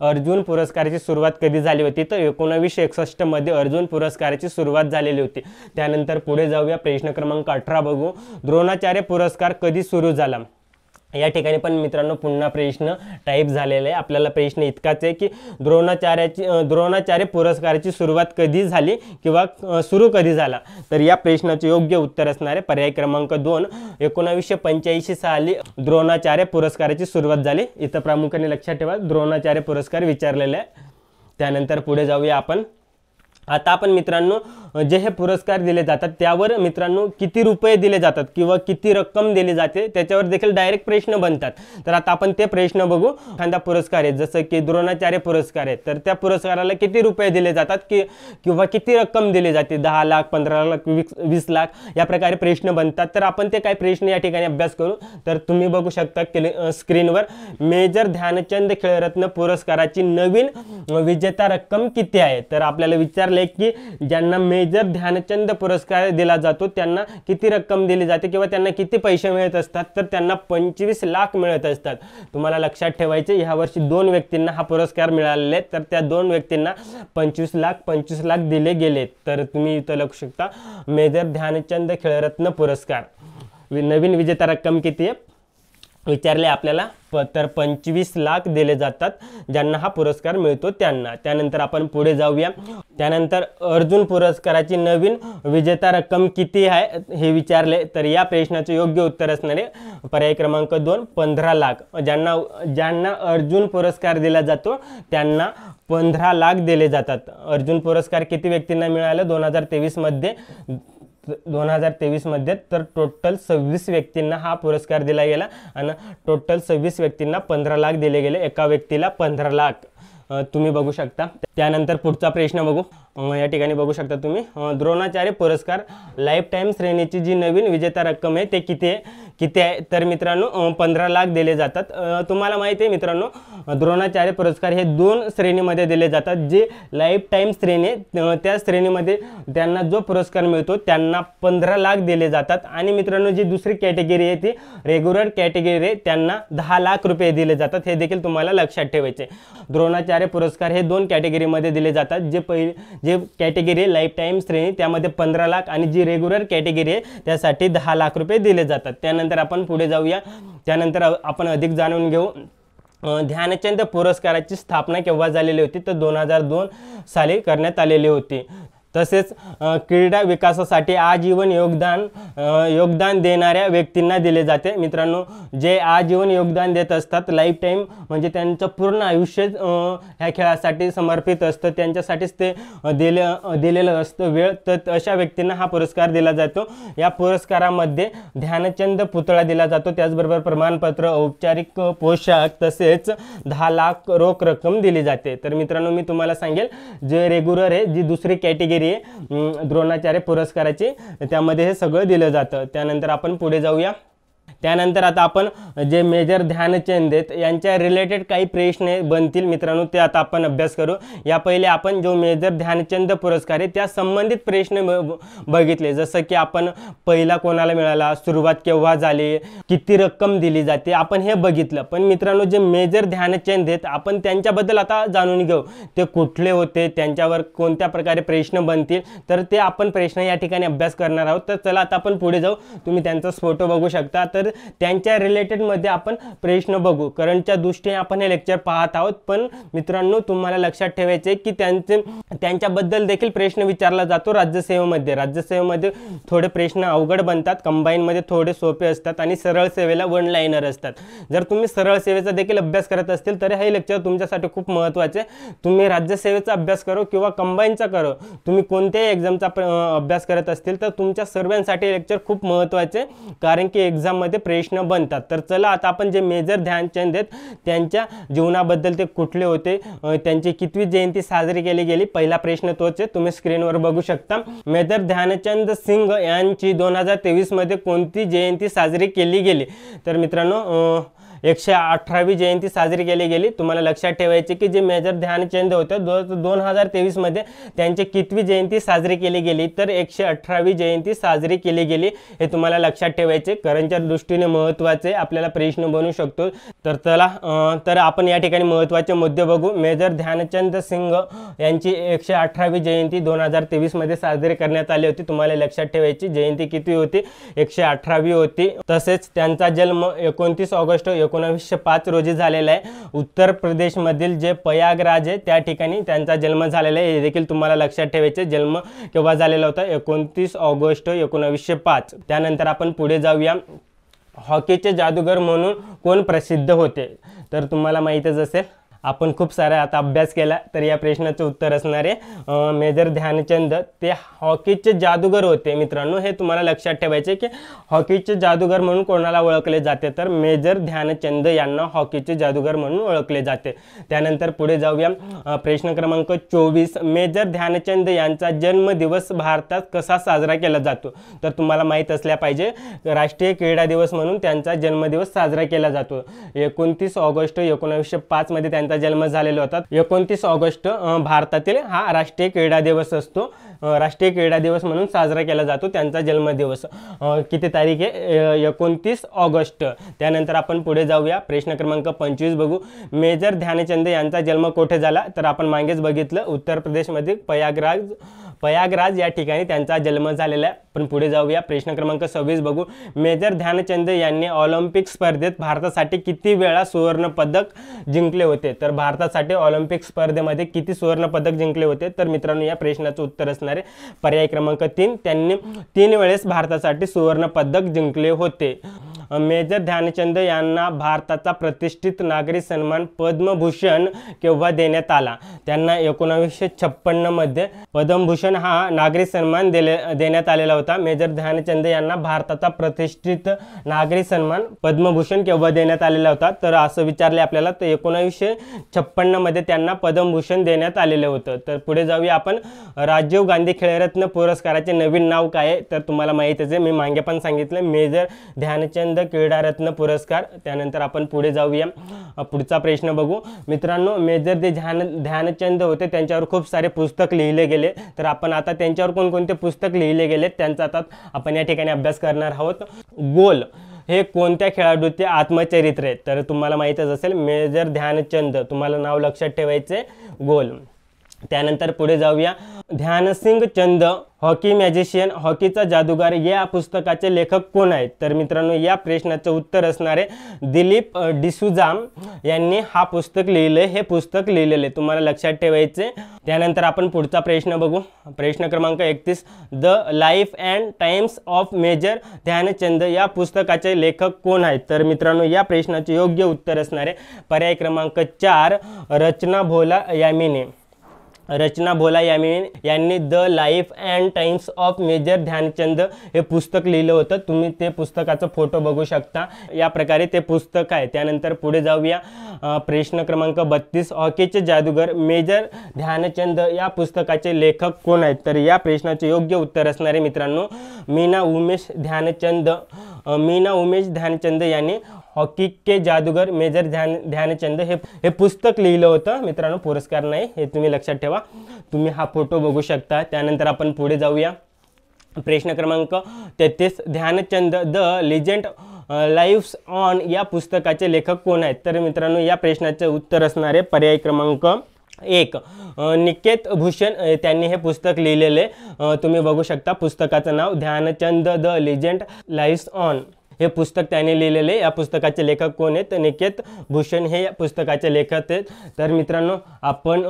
अर्जुन पुरस्काराची सुरुवात कधी झाली होती तर एकोणावीसशे एकसष्टमध्ये अर्जुन पुरस्काराची सुरुवात झालेली होती त्यानंतर पुढे जाऊया प्रश्न क्रमांक अठरा बघू द्रोणाचार्य पुरस्कार कधी सुरू झाला या ठिकाणी पण मित्रांनो पुन्हा प्रश्न टाईप झालेला आहे आपल्याला प्रश्न इतकाच आहे की द्रोणाचार्याची द्रोणाचार्य पुरस्काराची सुरुवात कधी झाली किंवा सुरू कधी झाला तर या प्रश्नाचे योग्य उत्तर असणार आहे पर्याय क्रमांक दोन एकोणावीसशे पंच्याऐंशी साली द्रोणाचार्य पुरस्काराची सुरुवात झाली इथं प्रामुख्याने लक्षात ठेवा द्रोणाचार्य पुरस्कार विचारलेला आहे त्यानंतर पुढे जाऊया आपण आता आपण मित्रांनो जे हे पुरस्कार दिले जातात त्यावर मित्रांनो किती रुपये दिले जातात किंवा किती रक्कम दिली जाते त्याच्यावर देखील डायरेक्ट प्रश्न बनतात तर आता आपण ते प्रश्न बघू एखादा पुरस्कार आहे जसं की द्रोणाचार्य पुरस्कार आहे तर त्या पुरस्काराला किती रुपये दिले जातात की किंवा किती रक्कम दिली जाते दहा लाख पंधरा लाख वीस वीस लाख या प्रकारे प्रश्न बनतात तर आपण ते काय प्रश्न या ठिकाणी अभ्यास करू तर तुम्ही बघू शकता स्क्रीनवर मेजर ध्यानचंद खेळरत्न पुरस्काराची नवीन विजेता रक्कम किती आहे तर आपल्याला विचारले आहे की ज्यांना मेजर ध्यानचंद पुरस्कार दिला जातो त्यांना किती रक्कम दिली जाते किंवा त्यांना किती पैसे मिळत असतात तर त्यांना पंचवीस लाख मिळत असतात तुम्हाला लक्षात ठेवायचे ह्या वर्षी दोन व्यक्तींना हा पुरस्कार मिळालेले तर त्या दोन व्यक्तींना पंचवीस लाख पंचवीस लाख दिले गेले तर तुम्ही इथं लक्षू शकता मेजर ध्यानचंद खेळरत्न पुरस्कार नवीन विजेता रक्कम किती आहे विचारले आपल्याला प तर पंचवीस लाख दिले जातात ज्यांना हा पुरस्कार मिळतो त्यांना त्यानंतर आपण पुढे जाऊया त्यानंतर अर्जुन पुरस्काराची नवीन विजेता रक्कम किती आहे हे विचारले तर या प्रश्नाचे योग्य उत्तर असणारे पर्याय क्रमांक दोन पंधरा लाख ज्यांना ज्यांना अर्जुन पुरस्कार दिला जातो त्यांना पंधरा लाख दिले जातात अर्जुन पुरस्कार किती व्यक्तींना मिळाला दोन हजार तेवीसमध्ये दोन हजार तेवीसमध्ये तर टोटल सव्वीस व्यक्तींना हा पुरस्कार दिला गेला आणि टोटल सव्वीस व्यक्तींना पंधरा लाख दिले गेले एका व्यक्तीला पंधरा लाख तुम्ही बघू शकता त्यानंतर पुढचा प्रश्न बघू या ठिकाणी बघू शकता तुम्ही द्रोणाचार्य पुरस्कार लाईफ टाईम श्रेणीची जी नवीन विजेता रक्कम आहे ते किती आहे किती आहे तर मित्रांनो पंधरा लाख दिले जातात तुम्हाला माहिती आहे मित्रांनो द्रोणाचार्य पुरस्कार हे दोन श्रेणीमध्ये दिले जातात जे लाईफ टाईम श्रेणी त्या श्रेणीमध्ये त्यांना जो पुरस्कार मिळतो त्यांना पंधरा लाख दिले जातात आणि मित्रांनो जी दुसरी कॅटेगरी आहे ती रेग्युलर कॅटेगरी आहे त्यांना दहा लाख रुपये दिले जातात हे देखील तुम्हाला लक्षात ठेवायचे द्रोणाचार्य पुरस्कार हे दोन कॅटेगरी श्रेणीमध्ये दिले जातात जे पहि जे कॅटेगरी लाईफ टाईम श्रेणी त्यामध्ये पंधरा लाख आणि जी रेग्युलर कॅटेगरी आहे त्यासाठी दहा लाख रुपये दिले जातात त्यानंतर आपण पुढे जाऊया त्यानंतर आपण अधिक जाणून घेऊ ध्यानचंद पुरस्काराची स्थापना केव्हा झालेली होती तर दोन हजार दोन साली करण्यात आलेली होती तसेच क्रीडा विकासासाठी आजीवन योगदान योगदान देणाऱ्या व्यक्तींना दिले जाते मित्रांनो जे आजीवन योगदान देत असतात लाईफ टाईम म्हणजे त्यांचं पूर्ण आयुष्य ह्या खेळासाठी समर्पित असतं त्यांच्यासाठीच ते दिले दिलेलं असतं वेळ तर अशा व्यक्तींना हा पुरस्कार दिला जातो या पुरस्कारामध्ये ध्यानचंद पुतळा दिला जातो त्याचबरोबर प्रमाणपत्र औपचारिक पोशाख तसेच दहा लाख रोख रक्कम दिली जाते तर मित्रांनो मी तुम्हाला सांगेल जे रेग्युलर आहे जी दुसरी कॅटेगरी वगैरे द्रोणाचार्य पुरस्काराचे त्यामध्ये हे सगळं दिलं जातं त्यानंतर आपण पुढे जाऊया त्यानंतर आता आपण जे मेजर ध्यानचंद आहेत यांच्या रिलेटेड काही प्रश्न बनतील मित्रांनो ते आता आपण अभ्यास करू या पहिले आपण जो मेजर ध्यानचंद पुरस्कार आहे त्या संबंधित प्रश्न बघितले जसं की आपण पहिला कोणाला मिळाला सुरुवात केव्हा झाली किती रक्कम दिली जाते आपण हे बघितलं पण मित्रांनो जे मेजर ध्यानचंद आहेत आपण त्यांच्याबद्दल आता जाणून घेऊ ते कुठले होते त्यांच्यावर कोणत्या प्रकारे प्रश्न बनतील तर ते आपण प्रश्न या ठिकाणी अभ्यास करणार आहोत तर चला आता आपण पुढे जाऊ तुम्ही त्यांचा फोटो बघू शकता तर त्यांच्या रिलेटेडमध्ये आपण प्रश्न बघू करंटच्या दृष्टीने आपण हे लेक्चर पाहत आहोत पण मित्रांनो तुम्हाला लक्षात ठेवायचे की त्यांचे त्यांच्याबद्दल देखील प्रश्न विचारला जातो राज्यसेवेमध्ये राज्यसेवेमध्ये थोडे प्रश्न अवघड बनतात कंबाईनमध्ये थोडे सोपे असतात आणि सरळ सेवेला वन लाईनर असतात जर तुम्ही सरळ सेवेचा देखील अभ्यास करत असतील तर हे लेक्चर तुमच्यासाठी खूप महत्त्वाचे तुम्ही राज्यसेवेचा अभ्यास करो किंवा कंबाईनचा करो तुम्ही कोणत्याही एक्झामचा अभ्यास करत असतील तर तुमच्या सर्वांसाठी लेक्चर खूप महत्त्वाचे कारण की एक्झाममध्ये प्रश्न बनतात तर चला आता आपण जे मेजर ध्यानचंद आहेत त्यांच्या जीवनाबद्दल ते कुठले होते त्यांची कितवी जयंती साजरी केली गेली पहिला प्रश्न तोच आहे तुम्ही स्क्रीनवर बघू शकता मेजर ध्यानचंद सिंग यांची दोन हजार मध्ये कोणती जयंती साजरी केली गेली तर मित्रांनो एकशे अठरावी जयंती साजरी केली गेली तुम्हाला लक्षात ठेवायची की जे मेजर ध्यानचंद होते दो दोन हजार तेवीसमध्ये त्यांची कितवी जयंती साजरी केली गेली तर एकशे अठरावी जयंती साजरी केली गेली हे तुम्हाला लक्षात ठेवायचे करंच्या दृष्टीने महत्त्वाचे आपल्याला प्रश्न बनू शकतो तर चला तर आपण या ठिकाणी महत्त्वाचे मुद्दे बघू मेजर ध्यानचंद सिंग यांची एकशे अठरावी जयंती दोन हजार तेवीसमध्ये साजरी करण्यात आली होती तुम्हाला लक्षात ठेवायची जयंती किती होती एकशे अठरावी होती तसेच त्यांचा जन्म एकोणतीस ऑगस्ट एकोणावीसशे पाच रोजी झालेला आहे उत्तर प्रदेशमधील जे प्रयागराज आहे त्या ठिकाणी त्यांचा जन्म झालेला आहे हे देखील तुम्हाला लक्षात ठेवायचे जन्म केव्हा झालेला होता एकोणतीस ऑगस्ट एकोणावीसशे पाच त्यानंतर आपण पुढे जाऊया हॉकीचे जादूगर म्हणून कोण प्रसिद्ध होते तर तुम्हाला माहीतच असेल आपण खूप साऱ्या आता अभ्यास केला तर या प्रश्नाचं उत्तर असणारे मेजर ध्यानचंद ते हॉकीचे जादूगर होते मित्रांनो हे तुम्हाला लक्षात ठेवायचे की हॉकीचे जादूगर म्हणून कोणाला ओळखले जाते तर मेजर ध्यानचंद यांना हॉकीचे जादूगर म्हणून ओळखले जाते त्यानंतर पुढे जाऊया प्रश्न क्रमांक चोवीस मेजर ध्यानचंद यांचा जन्मदिवस भारतात कसा साजरा केला जातो तर तुम्हाला माहीत असल्या पाहिजे राष्ट्रीय क्रीडा दिवस म्हणून त्यांचा जन्मदिवस साजरा केला जातो एकोणतीस ऑगस्ट एकोणावीसशे पाचमध्ये त्यांचा यांचा जन्म झालेला होता एकोणतीस ऑगस्ट भारतातील हा राष्ट्रीय क्रीडा दिवस असतो राष्ट्रीय क्रीडा दिवस म्हणून साजरा केला जातो त्यांचा जन्मदिवस किती तारीख आहे एकोणतीस ऑगस्ट त्यानंतर आपण पुढे जाऊया प्रश्न क्रमांक पंचवीस बघू मेजर ध्यानचंद यांचा जन्म कोठे झाला तर आपण मागेच बघितलं उत्तर प्रदेशमध्ये प्रयागराज प्रयागराज या ठिकाणी त्यांचा जन्म झालेला आहे पण पुढे जाऊया प्रश्न क्रमांक सव्वीस बघू मेजर ध्यानचंद यांनी ऑलिम्पिक स्पर्धेत भारतासाठी किती वेळा सुवर्णपदक जिंकले होते तर भारतासाठी ऑलिम्पिक स्पर्धेमध्ये किती सुवर्णपदक जिंकले होते तर मित्रांनो या प्रश्नाचं उत्तर असणारे पर्याय क्रमांक तीन त्यांनी तीन वेळेस भारतासाठी सुवर्णपदक जिंकले होते मेजर ध्यानचंद यांना भारताचा प्रतिष्ठित नागरी सन्मान पद्मभूषण केव्हा देण्यात आला त्यांना एकोणावीसशे छप्पन्नमध्ये पद्मभूषण हा नागरी सन्मान दिले देण्यात आलेला होता मेजर ध्यानचंद यांना भारताचा प्रतिष्ठित नागरी सन्मान पद्मभूषण केव्हा देण्यात आलेला होता तर असं विचारले आपल्याला तर एकोणावीसशे छप्पन्नमध्ये त्यांना पद्मभूषण देण्यात आलेलं होतं तर पुढे जाऊया आपण राजीव गांधी खेळरत्न पुरस्काराचे नवीन नाव काय तर तुम्हाला माहीत आहे मी मागे पण सांगितलं मेजर ध्यानचंद क्रीडारत्न पुरस्कार त्यानंतर आपण पुढे जाऊया पुढचा प्रश्न बघू मित्रांनो मेजर जे ध्यान ध्यानचंद होते त्यांच्यावर खूप सारे पुस्तक लिहिले गेले तर आपण आता त्यांच्यावर कोणकोणते पुस्तक लिहिले गेले त्यांचा आता आपण या ठिकाणी अभ्यास करणार आहोत गोल हे कोणत्या खेळाडूचे आत्मचरित्र आहे तर तुम्हाला माहीतच असेल मेजर ध्यानचंद तुम्हाला नाव लक्षात ठेवायचे गोल त्यानंतर पुढे जाऊया ध्यानसिंग चंद हॉकी मॅजिशियन हॉकीचा जादूगार या पुस्तकाचे लेखक कोण आहेत तर मित्रांनो या प्रश्नाचं उत्तर असणारे दिलीप डिसुजाम यांनी हा पुस्तक लिहिलं हे पुस्तक लिहिलेलं आहे तुम्हाला लक्षात ठेवायचे त्यानंतर आपण पुढचा प्रश्न बघू प्रश्न क्रमांक एकतीस the life and times of major Dhyanchand या पुस्तकाचे लेखक कोण आहेत तर मित्रांनो या प्रश्नाचे योग्य उत्तर असणारे पर्याय क्रमांक चार रचना भोला यामिने रचना भोला यामी यांनी the life and times of major Dhyanchand हे पुस्तक लिहिलं होतं तुम्ही ते पुस्तकाचं फोटो बघू शकता या प्रकारे ते पुस्तक आहे त्यानंतर पुढे जाऊया प्रश्न क्रमांक बत्तीस हॉकीचे जादूगर मेजर ध्यानचंद या पुस्तकाचे लेखक कोण आहेत तर या प्रश्नाचे योग्य उत्तर असणारे मित्रांनो मीना उमेश ध्यानचंद मीना उमेश ध्यानचंद यांनी हॉकी के जादूगर मेजर ध्यान ध्यानचंद हे हे पुस्तक लिहिलं होतं मित्रांनो पुरस्कार नाही हे तुम्ही लक्षात ठेवा तुम्ही हा फोटो बघू शकता त्यानंतर आपण पुढे जाऊया प्रश्न क्रमांक तेहतीस Dhyanchand the legend lives on या पुस्तकाचे लेखक कोण आहेत तर मित्रांनो या प्रश्नाचे उत्तर असणारे पर्याय क्रमांक एक निकेत भूषण त्यांनी हे पुस्तक लिहिलेले तुम्ही बघू शकता पुस्तकाचं नाव Dhyanchand the legend lives on हे पुस्तक त्याने लिहिलेले या पुस्तकाचे लेखक कोण आहेत निकेत भूषण हे या पुस्तकाचे लेखक आहेत तर मित्रांनो आपण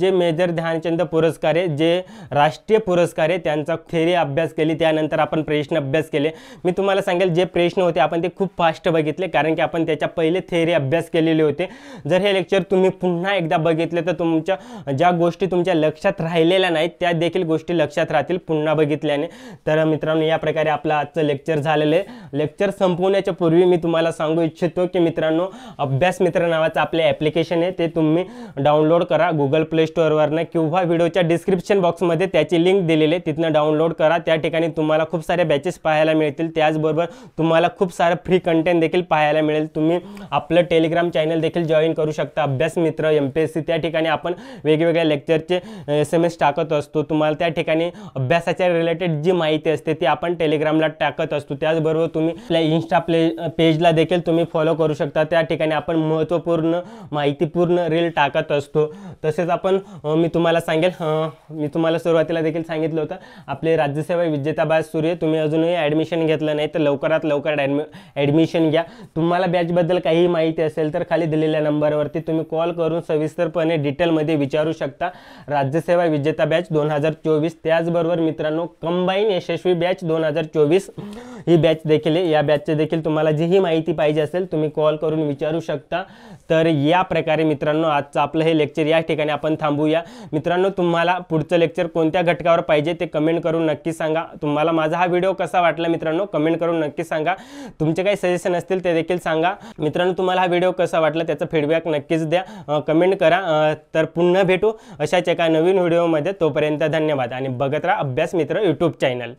जे मेजर ध्यानचंद पुरस्कार आहे जे राष्ट्रीय पुरस्कार आहे त्यांचा थेरी अभ्यास केली त्यानंतर आपण प्रश्न अभ्यास केले मी तुम्हाला सांगेल जे प्रश्न होते आपण ते खूप फास्ट बघितले कारण की आपण त्याच्या पहिले थेरी अभ्यास केलेले होते जर हे लेक्चर तुम्ही पुन्हा एकदा बघितले तर तुमच्या ज्या गोष्टी तुमच्या लक्षात राहिलेल्या नाहीत त्या देखील गोष्टी लक्षात राहतील पुन्हा बघितल्याने तर मित्रांनो या प्रकारे आपलं आजचं लेक्चर झालेलं आहे लेक्चर संपवण्याच्या पूर्वी मी तुम्हाला सांगू इच्छितो की मित्रांनो अभ्यास मित्र नावाचं आपले ॲप्लिकेशन आहे ते तुम्ही डाउनलोड करा गुगल प्ले स्टोअरवरनं किंवा व्हिडिओच्या डिस्क्रिप्शन बॉक्समध्ये त्याची लिंक दिलेली आहे तिथनं डाउनलोड करा त्या ठिकाणी तुम्हाला खूप सारे बॅचेस पाहायला मिळतील त्याचबरोबर तुम्हाला खूप सारं फ्री कंटेंट देखील पाहायला मिळेल तुम्ही आपलं टेलिग्राम चॅनल देखील जॉईन करू शकता अभ्यास Mitra M P S C त्या ठिकाणी आपण वेगवेगळ्या लेक्चरचे एस एम एस टाकत असतो तुम्हाला त्या ठिकाणी अभ्यासाच्या रिलेटेड जी माहिती असते ती आपण टेलिग्रामला टाकत असतो त्याचबरोबर तुम्ही आपल्या इंस्टा प्ले पेजला देखील तुम्ही फॉलो करू शकता त्या ठिकाणी आपण महत्त्वपूर्ण माहितीपूर्ण रील टाकत असतो तसेच आपण मी तुम्हाला सांगेल मी तुम्हाला सुरुवातीला देखील सांगितलं होतं आपले राज्यसेवा सुरू सूर्य तुम्ही अजूनही ॲडमिशन घेतलं नाही तर लवकरात लवकर ॲडमि ॲडमिशन घ्या तुम्हाला बॅचबद्दल काही माहिती असेल तर खाली दिलेल्या नंबरवरती तुम्ही कॉल करून सविस्तरपणे डिटेलमध्ये विचारू शकता राज्यसेवा विजेता बॅच दोन हजार चोवीस त्याचबरोबर मित्रांनो कंबाईन यशस्वी बॅच दोन हजार चोवीस ही बॅच देखील या बॅचचे देखील तुम्हाला जीही माहिती पाहिजे असेल तुम्ही कॉल करून विचारू शकता तर या प्रकारे मित्रांनो आजचं आपलं हे लेक्चर या ठिकाणी आपण थांबूया मित्रांनो तुम्हाला पुढचं लेक्चर कोणत्या घटकावर पाहिजे ते कमेंट करून नक्की सांगा तुम्हाला माझा हा व्हिडिओ कसा वाटला मित्रांनो कमेंट करून नक्की सांगा तुमचे काही सजेशन असतील ते देखील सांगा मित्रांनो तुम्हाला हा व्हिडिओ कसा वाटला त्याचा फीडबॅक नक्कीच द्या कमेंट करा तर पुन्हा भेटू अशाच एका नवीन व्हिडिओमध्ये तोपर्यंत धन्यवाद आणि बघत राहा अभ्यास मित्र यूट्यूब चॅनल